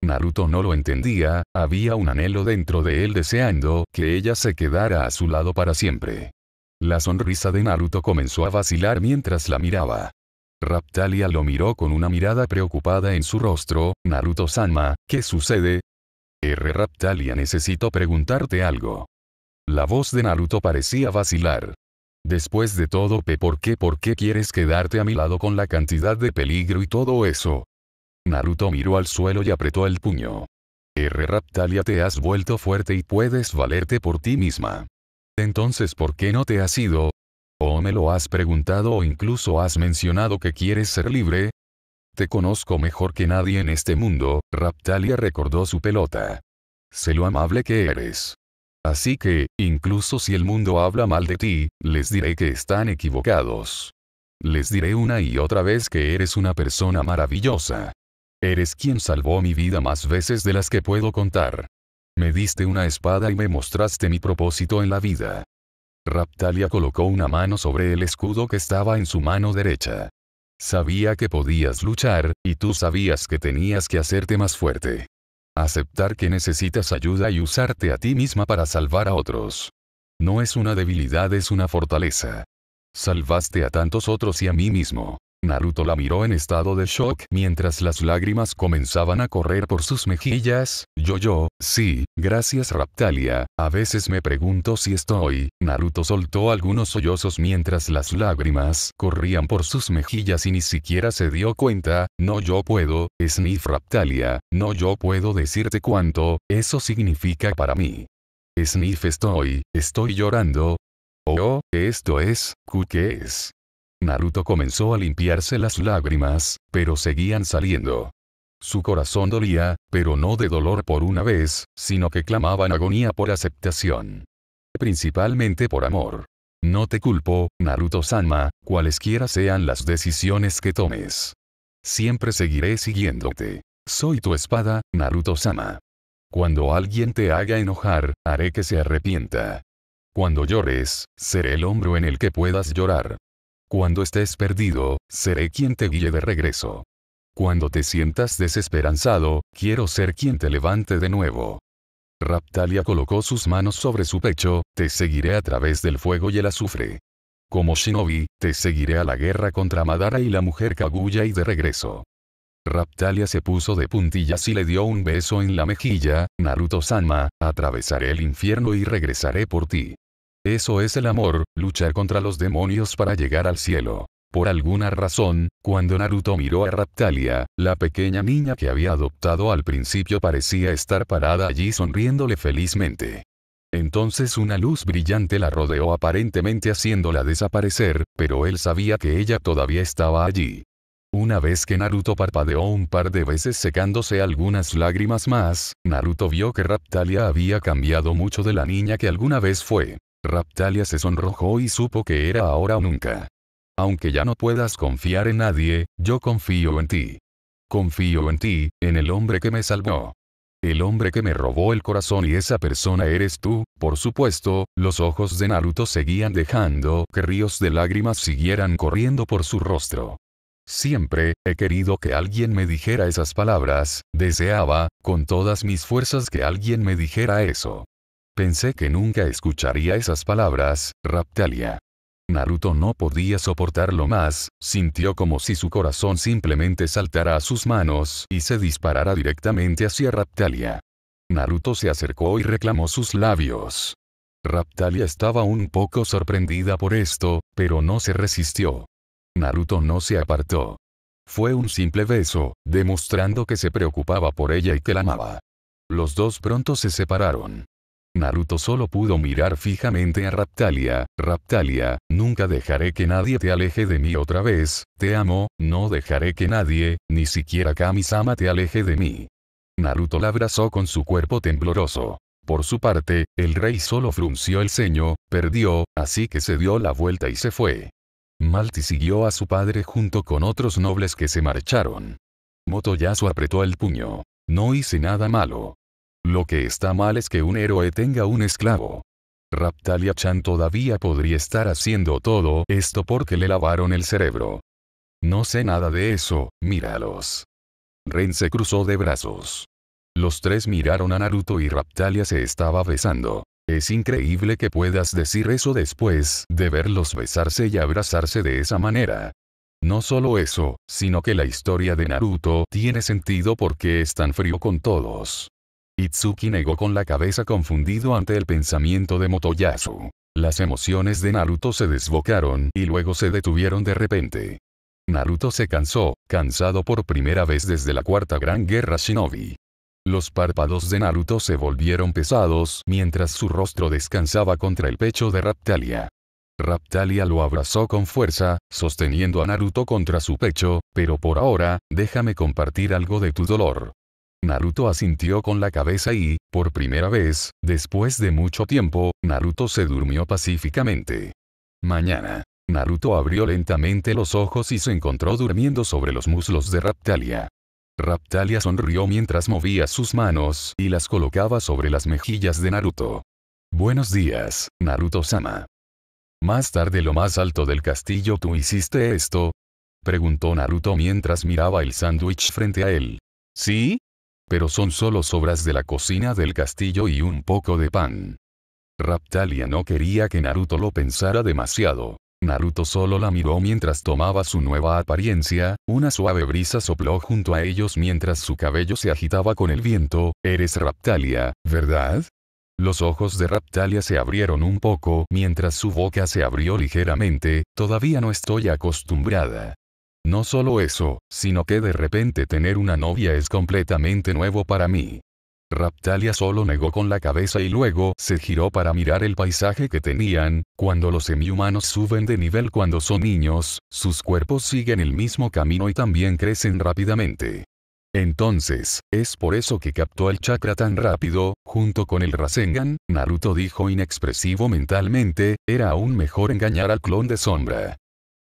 Naruto no lo entendía, había un anhelo dentro de él deseando que ella se quedara a su lado para siempre. La sonrisa de Naruto comenzó a vacilar mientras la miraba. Raptalia lo miró con una mirada preocupada en su rostro, Naruto-sama, ¿qué sucede? R. Raptalia necesito preguntarte algo. La voz de Naruto parecía vacilar. Después de todo, ¿por qué, por qué quieres quedarte a mi lado con la cantidad de peligro y todo eso? Naruto miró al suelo y apretó el puño. R. Raptalia te has vuelto fuerte y puedes valerte por ti misma. Entonces, ¿por qué no te has ido? me lo has preguntado o incluso has mencionado que quieres ser libre? Te conozco mejor que nadie en este mundo, Raptalia recordó su pelota. Sé lo amable que eres. Así que, incluso si el mundo habla mal de ti, les diré que están equivocados. Les diré una y otra vez que eres una persona maravillosa. Eres quien salvó mi vida más veces de las que puedo contar. Me diste una espada y me mostraste mi propósito en la vida. Raptalia colocó una mano sobre el escudo que estaba en su mano derecha. Sabía que podías luchar, y tú sabías que tenías que hacerte más fuerte. Aceptar que necesitas ayuda y usarte a ti misma para salvar a otros. No es una debilidad, es una fortaleza. Salvaste a tantos otros y a mí mismo. Naruto la miró en estado de shock mientras las lágrimas comenzaban a correr por sus mejillas. Yo yo, sí, gracias Raptalia, a veces me pregunto si estoy. Naruto soltó algunos sollozos mientras las lágrimas corrían por sus mejillas y ni siquiera se dio cuenta. No yo puedo, Sniff Raptalia, no yo puedo decirte cuánto, eso significa para mí. Sniff estoy, estoy llorando. Oh, esto es, ¿qué es? Naruto comenzó a limpiarse las lágrimas, pero seguían saliendo. Su corazón dolía, pero no de dolor por una vez, sino que clamaban agonía por aceptación. Principalmente por amor. No te culpo, Naruto-sama, cualesquiera sean las decisiones que tomes. Siempre seguiré siguiéndote. Soy tu espada, Naruto-sama. Cuando alguien te haga enojar, haré que se arrepienta. Cuando llores, seré el hombro en el que puedas llorar. Cuando estés perdido, seré quien te guíe de regreso. Cuando te sientas desesperanzado, quiero ser quien te levante de nuevo. Raptalia colocó sus manos sobre su pecho, te seguiré a través del fuego y el azufre. Como shinobi, te seguiré a la guerra contra Madara y la mujer Kaguya y de regreso. Raptalia se puso de puntillas y le dio un beso en la mejilla, Naruto-sama, atravesaré el infierno y regresaré por ti. Eso es el amor, luchar contra los demonios para llegar al cielo. Por alguna razón, cuando Naruto miró a Raptalia, la pequeña niña que había adoptado al principio parecía estar parada allí sonriéndole felizmente. Entonces una luz brillante la rodeó aparentemente haciéndola desaparecer, pero él sabía que ella todavía estaba allí. Una vez que Naruto parpadeó un par de veces secándose algunas lágrimas más, Naruto vio que Raptalia había cambiado mucho de la niña que alguna vez fue. Raptalia se sonrojó y supo que era ahora o nunca. Aunque ya no puedas confiar en nadie, yo confío en ti. Confío en ti, en el hombre que me salvó. El hombre que me robó el corazón y esa persona eres tú, por supuesto, los ojos de Naruto seguían dejando que ríos de lágrimas siguieran corriendo por su rostro. Siempre, he querido que alguien me dijera esas palabras, deseaba, con todas mis fuerzas que alguien me dijera eso. Pensé que nunca escucharía esas palabras, Raptalia. Naruto no podía soportarlo más, sintió como si su corazón simplemente saltara a sus manos y se disparara directamente hacia Raptalia. Naruto se acercó y reclamó sus labios. Raptalia estaba un poco sorprendida por esto, pero no se resistió. Naruto no se apartó. Fue un simple beso, demostrando que se preocupaba por ella y que la amaba. Los dos pronto se separaron. Naruto solo pudo mirar fijamente a Raptalia. Raptalia, nunca dejaré que nadie te aleje de mí otra vez, te amo, no dejaré que nadie, ni siquiera kami te aleje de mí. Naruto la abrazó con su cuerpo tembloroso. Por su parte, el rey solo frunció el ceño, perdió, así que se dio la vuelta y se fue. Malti siguió a su padre junto con otros nobles que se marcharon. Motoyasu apretó el puño. No hice nada malo. Lo que está mal es que un héroe tenga un esclavo. Raptalia Chan todavía podría estar haciendo todo esto porque le lavaron el cerebro. No sé nada de eso, míralos. Ren se cruzó de brazos. Los tres miraron a Naruto y Raptalia se estaba besando. Es increíble que puedas decir eso después de verlos besarse y abrazarse de esa manera. No solo eso, sino que la historia de Naruto tiene sentido porque es tan frío con todos. Itsuki negó con la cabeza confundido ante el pensamiento de Motoyasu. Las emociones de Naruto se desbocaron y luego se detuvieron de repente. Naruto se cansó, cansado por primera vez desde la cuarta gran guerra shinobi. Los párpados de Naruto se volvieron pesados mientras su rostro descansaba contra el pecho de Raptalia. Raptalia lo abrazó con fuerza, sosteniendo a Naruto contra su pecho, pero por ahora, déjame compartir algo de tu dolor. Naruto asintió con la cabeza y, por primera vez, después de mucho tiempo, Naruto se durmió pacíficamente. Mañana. Naruto abrió lentamente los ojos y se encontró durmiendo sobre los muslos de Raptalia. Raptalia sonrió mientras movía sus manos y las colocaba sobre las mejillas de Naruto. Buenos días, Naruto-sama. Más tarde lo más alto del castillo tú hiciste esto? Preguntó Naruto mientras miraba el sándwich frente a él. ¿Sí? Pero son solo sobras de la cocina del castillo y un poco de pan. Raptalia no quería que Naruto lo pensara demasiado. Naruto solo la miró mientras tomaba su nueva apariencia, una suave brisa sopló junto a ellos mientras su cabello se agitaba con el viento, eres Raptalia, ¿verdad? Los ojos de Raptalia se abrieron un poco mientras su boca se abrió ligeramente, todavía no estoy acostumbrada. No solo eso, sino que de repente tener una novia es completamente nuevo para mí. Raptalia solo negó con la cabeza y luego se giró para mirar el paisaje que tenían, cuando los semihumanos suben de nivel cuando son niños, sus cuerpos siguen el mismo camino y también crecen rápidamente. Entonces, es por eso que captó el chakra tan rápido, junto con el Rasengan, Naruto dijo inexpresivo mentalmente, era aún mejor engañar al clon de sombra.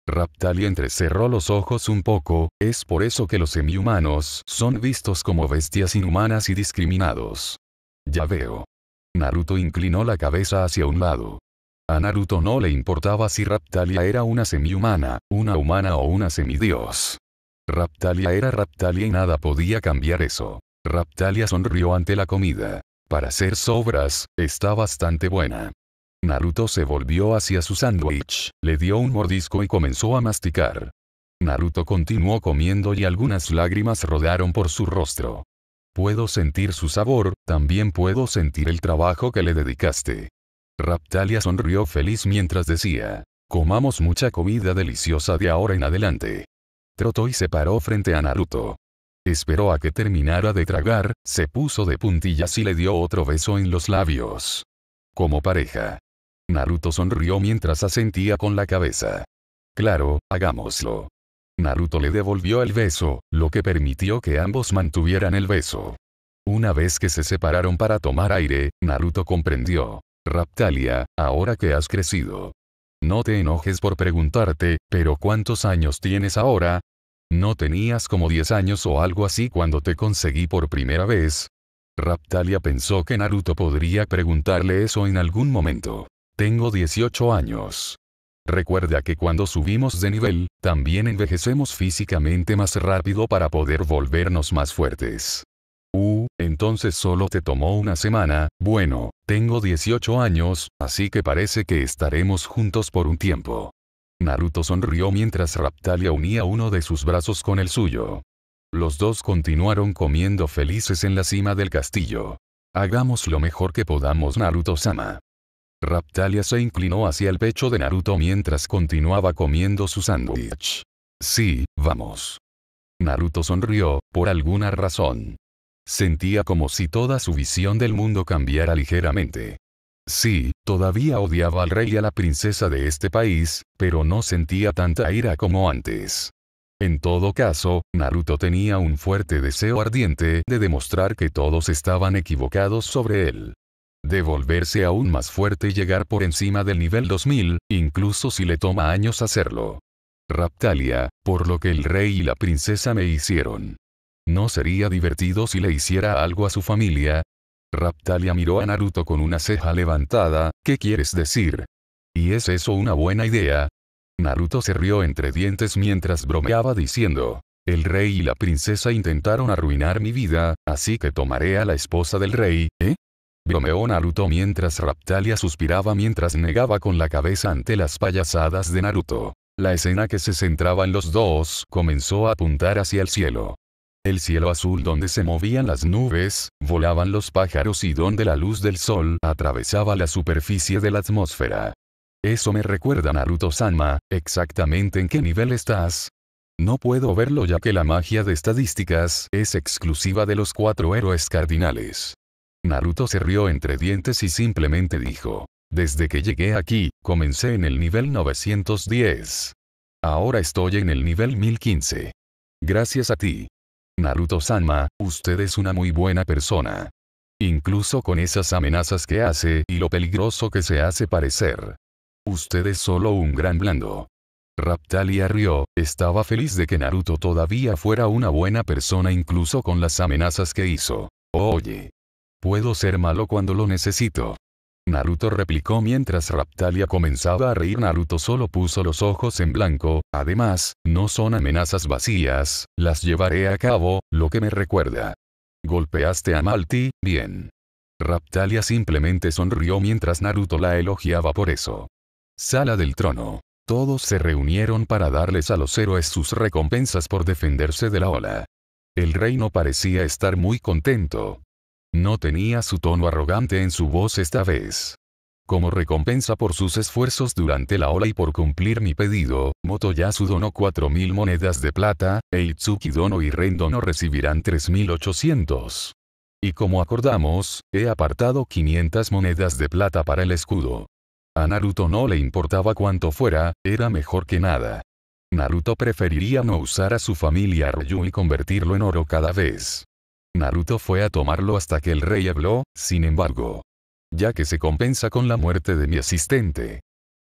Raptalia entrecerró los ojos un poco, es por eso que los semi-humanos son vistos como bestias inhumanas y discriminados. Ya veo. Naruto inclinó la cabeza hacia un lado. A Naruto no le importaba si Raptalia era una semi-humana, una humana o una semidios. Raptalia era Raptalia y nada podía cambiar eso. Raptalia sonrió ante la comida. Para hacer sobras, está bastante buena. Naruto se volvió hacia su sándwich, le dio un mordisco y comenzó a masticar. Naruto continuó comiendo y algunas lágrimas rodaron por su rostro. Puedo sentir su sabor, también puedo sentir el trabajo que le dedicaste. Raptalia sonrió feliz mientras decía, comamos mucha comida deliciosa de ahora en adelante. Trotó y se paró frente a Naruto. Esperó a que terminara de tragar, se puso de puntillas y le dio otro beso en los labios. Como pareja, Naruto sonrió mientras asentía con la cabeza. Claro, hagámoslo. Naruto le devolvió el beso, lo que permitió que ambos mantuvieran el beso. Una vez que se separaron para tomar aire, Naruto comprendió. Raptalia, ahora que has crecido. No te enojes por preguntarte, pero ¿cuántos años tienes ahora? ¿No tenías como 10 años o algo así cuando te conseguí por primera vez? Raptalia pensó que Naruto podría preguntarle eso en algún momento. Tengo 18 años. Recuerda que cuando subimos de nivel, también envejecemos físicamente más rápido para poder volvernos más fuertes. Uh, entonces solo te tomó una semana, bueno, tengo 18 años, así que parece que estaremos juntos por un tiempo. Naruto sonrió mientras Raptalia unía uno de sus brazos con el suyo. Los dos continuaron comiendo felices en la cima del castillo. Hagamos lo mejor que podamos Naruto-sama. Raptalia se inclinó hacia el pecho de Naruto mientras continuaba comiendo su sándwich. Sí, vamos. Naruto sonrió, por alguna razón. Sentía como si toda su visión del mundo cambiara ligeramente. Sí, todavía odiaba al rey y a la princesa de este país, pero no sentía tanta ira como antes. En todo caso, Naruto tenía un fuerte deseo ardiente de demostrar que todos estaban equivocados sobre él de volverse aún más fuerte y llegar por encima del nivel 2000, incluso si le toma años hacerlo. Raptalia, por lo que el rey y la princesa me hicieron. ¿No sería divertido si le hiciera algo a su familia? Raptalia miró a Naruto con una ceja levantada, ¿qué quieres decir? ¿Y es eso una buena idea? Naruto se rió entre dientes mientras bromeaba diciendo, el rey y la princesa intentaron arruinar mi vida, así que tomaré a la esposa del rey, ¿eh? bromeó Naruto mientras Raptalia suspiraba mientras negaba con la cabeza ante las payasadas de Naruto. La escena que se centraba en los dos comenzó a apuntar hacia el cielo. El cielo azul donde se movían las nubes, volaban los pájaros y donde la luz del sol atravesaba la superficie de la atmósfera. Eso me recuerda Naruto-sama, exactamente en qué nivel estás, no puedo verlo ya que la magia de estadísticas es exclusiva de los cuatro héroes cardinales. Naruto se rió entre dientes y simplemente dijo. Desde que llegué aquí, comencé en el nivel 910. Ahora estoy en el nivel 1015. Gracias a ti. Naruto-sama, usted es una muy buena persona. Incluso con esas amenazas que hace y lo peligroso que se hace parecer. Usted es solo un gran blando. Raptalia rió, estaba feliz de que Naruto todavía fuera una buena persona incluso con las amenazas que hizo. Oye. Puedo ser malo cuando lo necesito. Naruto replicó mientras Raptalia comenzaba a reír. Naruto solo puso los ojos en blanco, además, no son amenazas vacías, las llevaré a cabo, lo que me recuerda. Golpeaste a Malti, bien. Raptalia simplemente sonrió mientras Naruto la elogiaba por eso. Sala del trono. Todos se reunieron para darles a los héroes sus recompensas por defenderse de la ola. El reino parecía estar muy contento, no tenía su tono arrogante en su voz esta vez. Como recompensa por sus esfuerzos durante la ola y por cumplir mi pedido, Motoyasu donó 4.000 monedas de plata, e Dono y Rendono recibirán 3.800. Y como acordamos, he apartado 500 monedas de plata para el escudo. A Naruto no le importaba cuánto fuera, era mejor que nada. Naruto preferiría no usar a su familia Ryu y convertirlo en oro cada vez. Naruto fue a tomarlo hasta que el rey habló, sin embargo. Ya que se compensa con la muerte de mi asistente.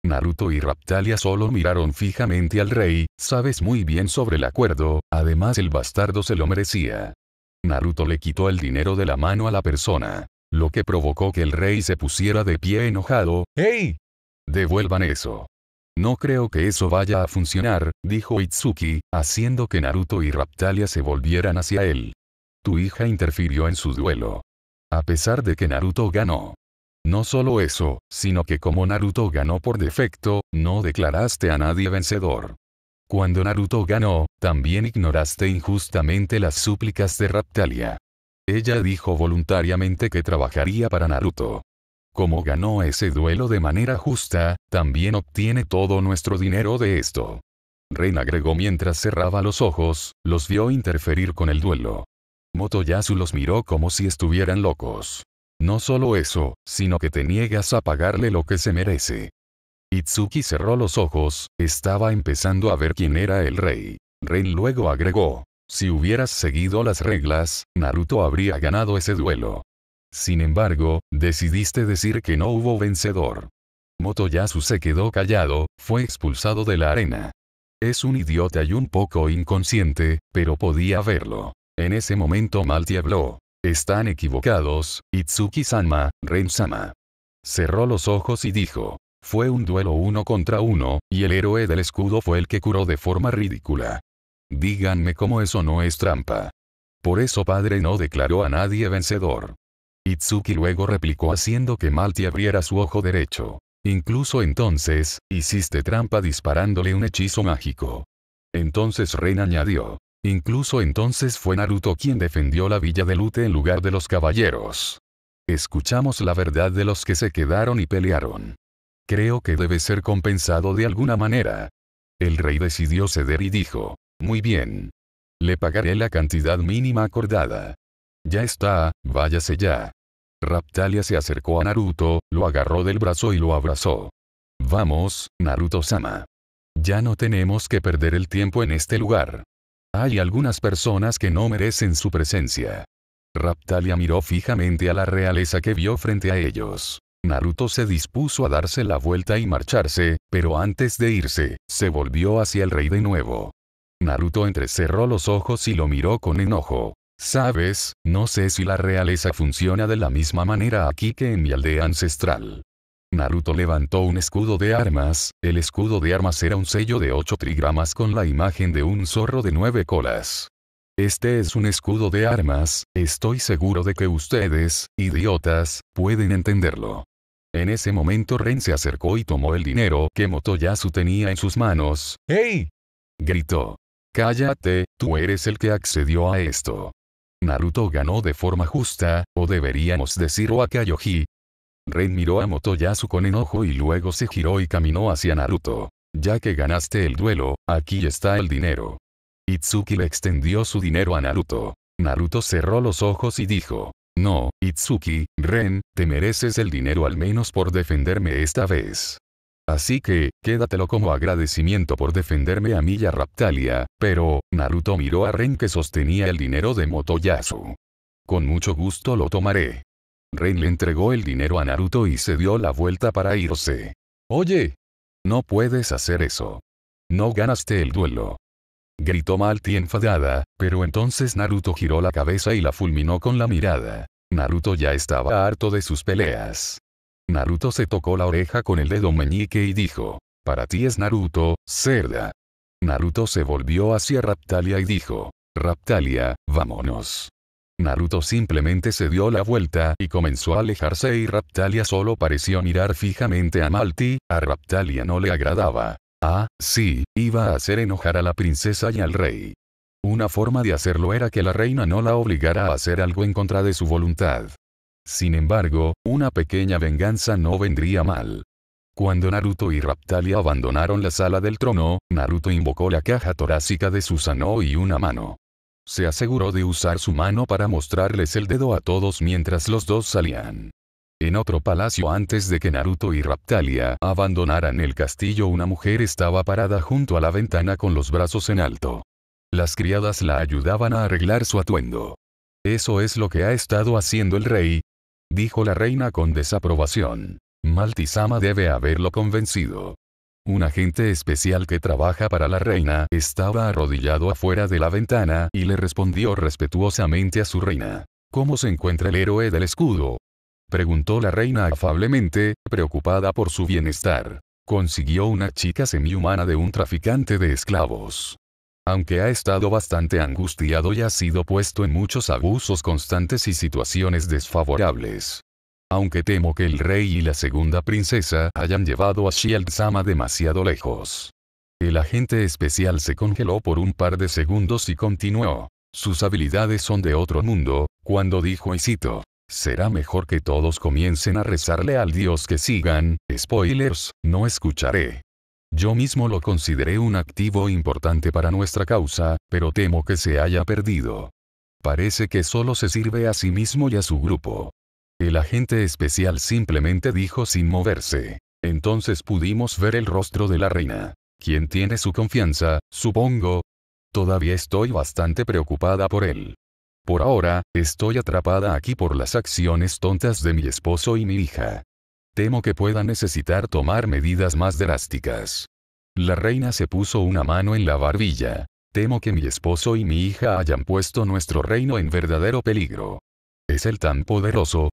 Naruto y Raptalia solo miraron fijamente al rey, sabes muy bien sobre el acuerdo, además el bastardo se lo merecía. Naruto le quitó el dinero de la mano a la persona, lo que provocó que el rey se pusiera de pie enojado, ¡Hey! Devuelvan eso. No creo que eso vaya a funcionar, dijo Itsuki, haciendo que Naruto y Raptalia se volvieran hacia él. Tu hija interfirió en su duelo. A pesar de que Naruto ganó. No solo eso, sino que como Naruto ganó por defecto, no declaraste a nadie vencedor. Cuando Naruto ganó, también ignoraste injustamente las súplicas de Raptalia. Ella dijo voluntariamente que trabajaría para Naruto. Como ganó ese duelo de manera justa, también obtiene todo nuestro dinero de esto. Reina agregó mientras cerraba los ojos, los vio interferir con el duelo. Motoyasu los miró como si estuvieran locos. No solo eso, sino que te niegas a pagarle lo que se merece. Itsuki cerró los ojos, estaba empezando a ver quién era el rey. Ren luego agregó, si hubieras seguido las reglas, Naruto habría ganado ese duelo. Sin embargo, decidiste decir que no hubo vencedor. Motoyasu se quedó callado, fue expulsado de la arena. Es un idiota y un poco inconsciente, pero podía verlo. En ese momento Malti habló. Están equivocados, Itsuki-sama, Ren-sama. Cerró los ojos y dijo. Fue un duelo uno contra uno, y el héroe del escudo fue el que curó de forma ridícula. Díganme cómo eso no es trampa. Por eso padre no declaró a nadie vencedor. Itsuki luego replicó haciendo que Malti abriera su ojo derecho. Incluso entonces, hiciste trampa disparándole un hechizo mágico. Entonces Ren añadió, Incluso entonces fue Naruto quien defendió la villa de Lute en lugar de los caballeros. Escuchamos la verdad de los que se quedaron y pelearon. Creo que debe ser compensado de alguna manera. El rey decidió ceder y dijo, muy bien. Le pagaré la cantidad mínima acordada. Ya está, váyase ya. Raptalia se acercó a Naruto, lo agarró del brazo y lo abrazó. Vamos, Naruto-sama. Ya no tenemos que perder el tiempo en este lugar. Hay algunas personas que no merecen su presencia. Raptalia miró fijamente a la realeza que vio frente a ellos. Naruto se dispuso a darse la vuelta y marcharse, pero antes de irse, se volvió hacia el rey de nuevo. Naruto entrecerró los ojos y lo miró con enojo. Sabes, no sé si la realeza funciona de la misma manera aquí que en mi aldea ancestral. Naruto levantó un escudo de armas, el escudo de armas era un sello de 8 trigramas con la imagen de un zorro de 9 colas. Este es un escudo de armas, estoy seguro de que ustedes, idiotas, pueden entenderlo. En ese momento Ren se acercó y tomó el dinero que Motoyasu tenía en sus manos. ¡Ey! gritó. Cállate, tú eres el que accedió a esto. Naruto ganó de forma justa, o deberíamos decir Wakayoshi, Ren miró a Motoyasu con enojo y luego se giró y caminó hacia Naruto. Ya que ganaste el duelo, aquí está el dinero. Itsuki le extendió su dinero a Naruto. Naruto cerró los ojos y dijo, no, Itsuki, Ren, te mereces el dinero al menos por defenderme esta vez. Así que, quédatelo como agradecimiento por defenderme a mí y a Raptalia, pero, Naruto miró a Ren que sostenía el dinero de Motoyasu. Con mucho gusto lo tomaré. Ren le entregó el dinero a Naruto y se dio la vuelta para irse. Oye. No puedes hacer eso. No ganaste el duelo. Gritó Malti enfadada, pero entonces Naruto giró la cabeza y la fulminó con la mirada. Naruto ya estaba harto de sus peleas. Naruto se tocó la oreja con el dedo meñique y dijo, para ti es Naruto, cerda. Naruto se volvió hacia Raptalia y dijo, Raptalia, vámonos. Naruto simplemente se dio la vuelta y comenzó a alejarse y Raptalia solo pareció mirar fijamente a Malti, a Raptalia no le agradaba. Ah, sí, iba a hacer enojar a la princesa y al rey. Una forma de hacerlo era que la reina no la obligara a hacer algo en contra de su voluntad. Sin embargo, una pequeña venganza no vendría mal. Cuando Naruto y Raptalia abandonaron la sala del trono, Naruto invocó la caja torácica de Susanoo y una mano se aseguró de usar su mano para mostrarles el dedo a todos mientras los dos salían. En otro palacio antes de que Naruto y Raptalia abandonaran el castillo una mujer estaba parada junto a la ventana con los brazos en alto. Las criadas la ayudaban a arreglar su atuendo. Eso es lo que ha estado haciendo el rey, dijo la reina con desaprobación. Maltisama debe haberlo convencido. Un agente especial que trabaja para la reina estaba arrodillado afuera de la ventana y le respondió respetuosamente a su reina. ¿Cómo se encuentra el héroe del escudo? Preguntó la reina afablemente, preocupada por su bienestar. Consiguió una chica semihumana de un traficante de esclavos. Aunque ha estado bastante angustiado y ha sido puesto en muchos abusos constantes y situaciones desfavorables aunque temo que el rey y la segunda princesa hayan llevado a shield demasiado lejos. El agente especial se congeló por un par de segundos y continuó. Sus habilidades son de otro mundo, cuando dijo y cito, será mejor que todos comiencen a rezarle al dios que sigan, spoilers, no escucharé. Yo mismo lo consideré un activo importante para nuestra causa, pero temo que se haya perdido. Parece que solo se sirve a sí mismo y a su grupo. El agente especial simplemente dijo sin moverse. Entonces pudimos ver el rostro de la reina. ¿Quién tiene su confianza, supongo? Todavía estoy bastante preocupada por él. Por ahora, estoy atrapada aquí por las acciones tontas de mi esposo y mi hija. Temo que pueda necesitar tomar medidas más drásticas. La reina se puso una mano en la barbilla. Temo que mi esposo y mi hija hayan puesto nuestro reino en verdadero peligro. Es el tan poderoso,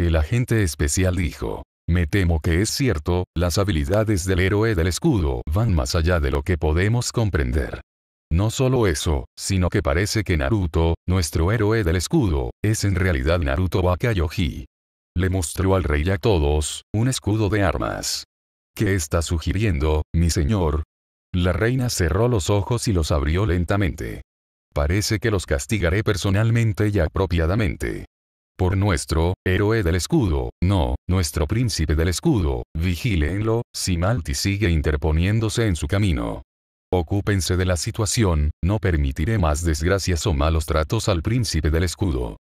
el agente especial dijo. Me temo que es cierto, las habilidades del héroe del escudo van más allá de lo que podemos comprender. No solo eso, sino que parece que Naruto, nuestro héroe del escudo, es en realidad Naruto Bakayoji. Le mostró al rey a todos, un escudo de armas. ¿Qué está sugiriendo, mi señor? La reina cerró los ojos y los abrió lentamente. Parece que los castigaré personalmente y apropiadamente por nuestro, héroe del escudo, no, nuestro príncipe del escudo, vigílenlo, si Malti sigue interponiéndose en su camino. Ocúpense de la situación, no permitiré más desgracias o malos tratos al príncipe del escudo.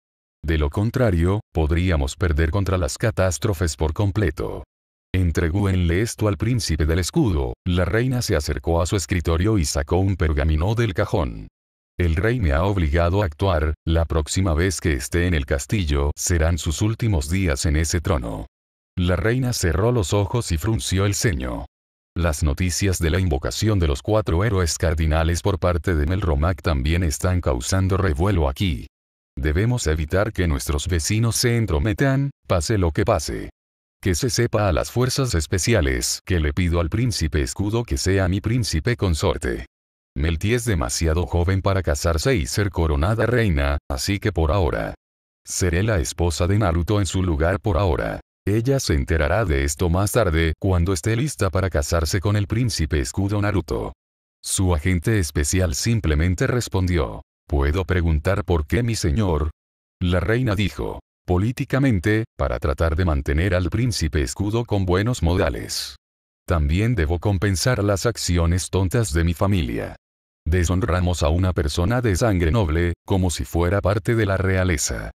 De lo contrario, podríamos perder contra las catástrofes por completo. Entregúenle esto al príncipe del escudo, la reina se acercó a su escritorio y sacó un pergamino del cajón. El rey me ha obligado a actuar, la próxima vez que esté en el castillo serán sus últimos días en ese trono. La reina cerró los ojos y frunció el ceño. Las noticias de la invocación de los cuatro héroes cardinales por parte de Melromac también están causando revuelo aquí. Debemos evitar que nuestros vecinos se entrometan, pase lo que pase. Que se sepa a las fuerzas especiales que le pido al príncipe escudo que sea mi príncipe consorte. Melty es demasiado joven para casarse y ser coronada reina, así que por ahora. Seré la esposa de Naruto en su lugar por ahora. Ella se enterará de esto más tarde cuando esté lista para casarse con el príncipe escudo Naruto. Su agente especial simplemente respondió, ¿puedo preguntar por qué mi señor? La reina dijo, políticamente, para tratar de mantener al príncipe escudo con buenos modales. También debo compensar las acciones tontas de mi familia. Deshonramos a una persona de sangre noble, como si fuera parte de la realeza.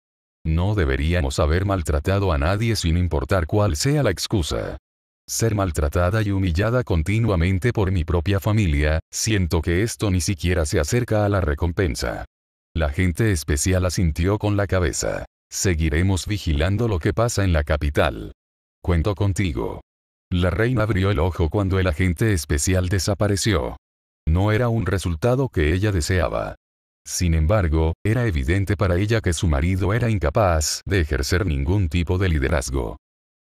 No deberíamos haber maltratado a nadie sin importar cuál sea la excusa. Ser maltratada y humillada continuamente por mi propia familia, siento que esto ni siquiera se acerca a la recompensa. La gente especial asintió con la cabeza. Seguiremos vigilando lo que pasa en la capital. Cuento contigo. La reina abrió el ojo cuando el agente especial desapareció. No era un resultado que ella deseaba. Sin embargo, era evidente para ella que su marido era incapaz de ejercer ningún tipo de liderazgo.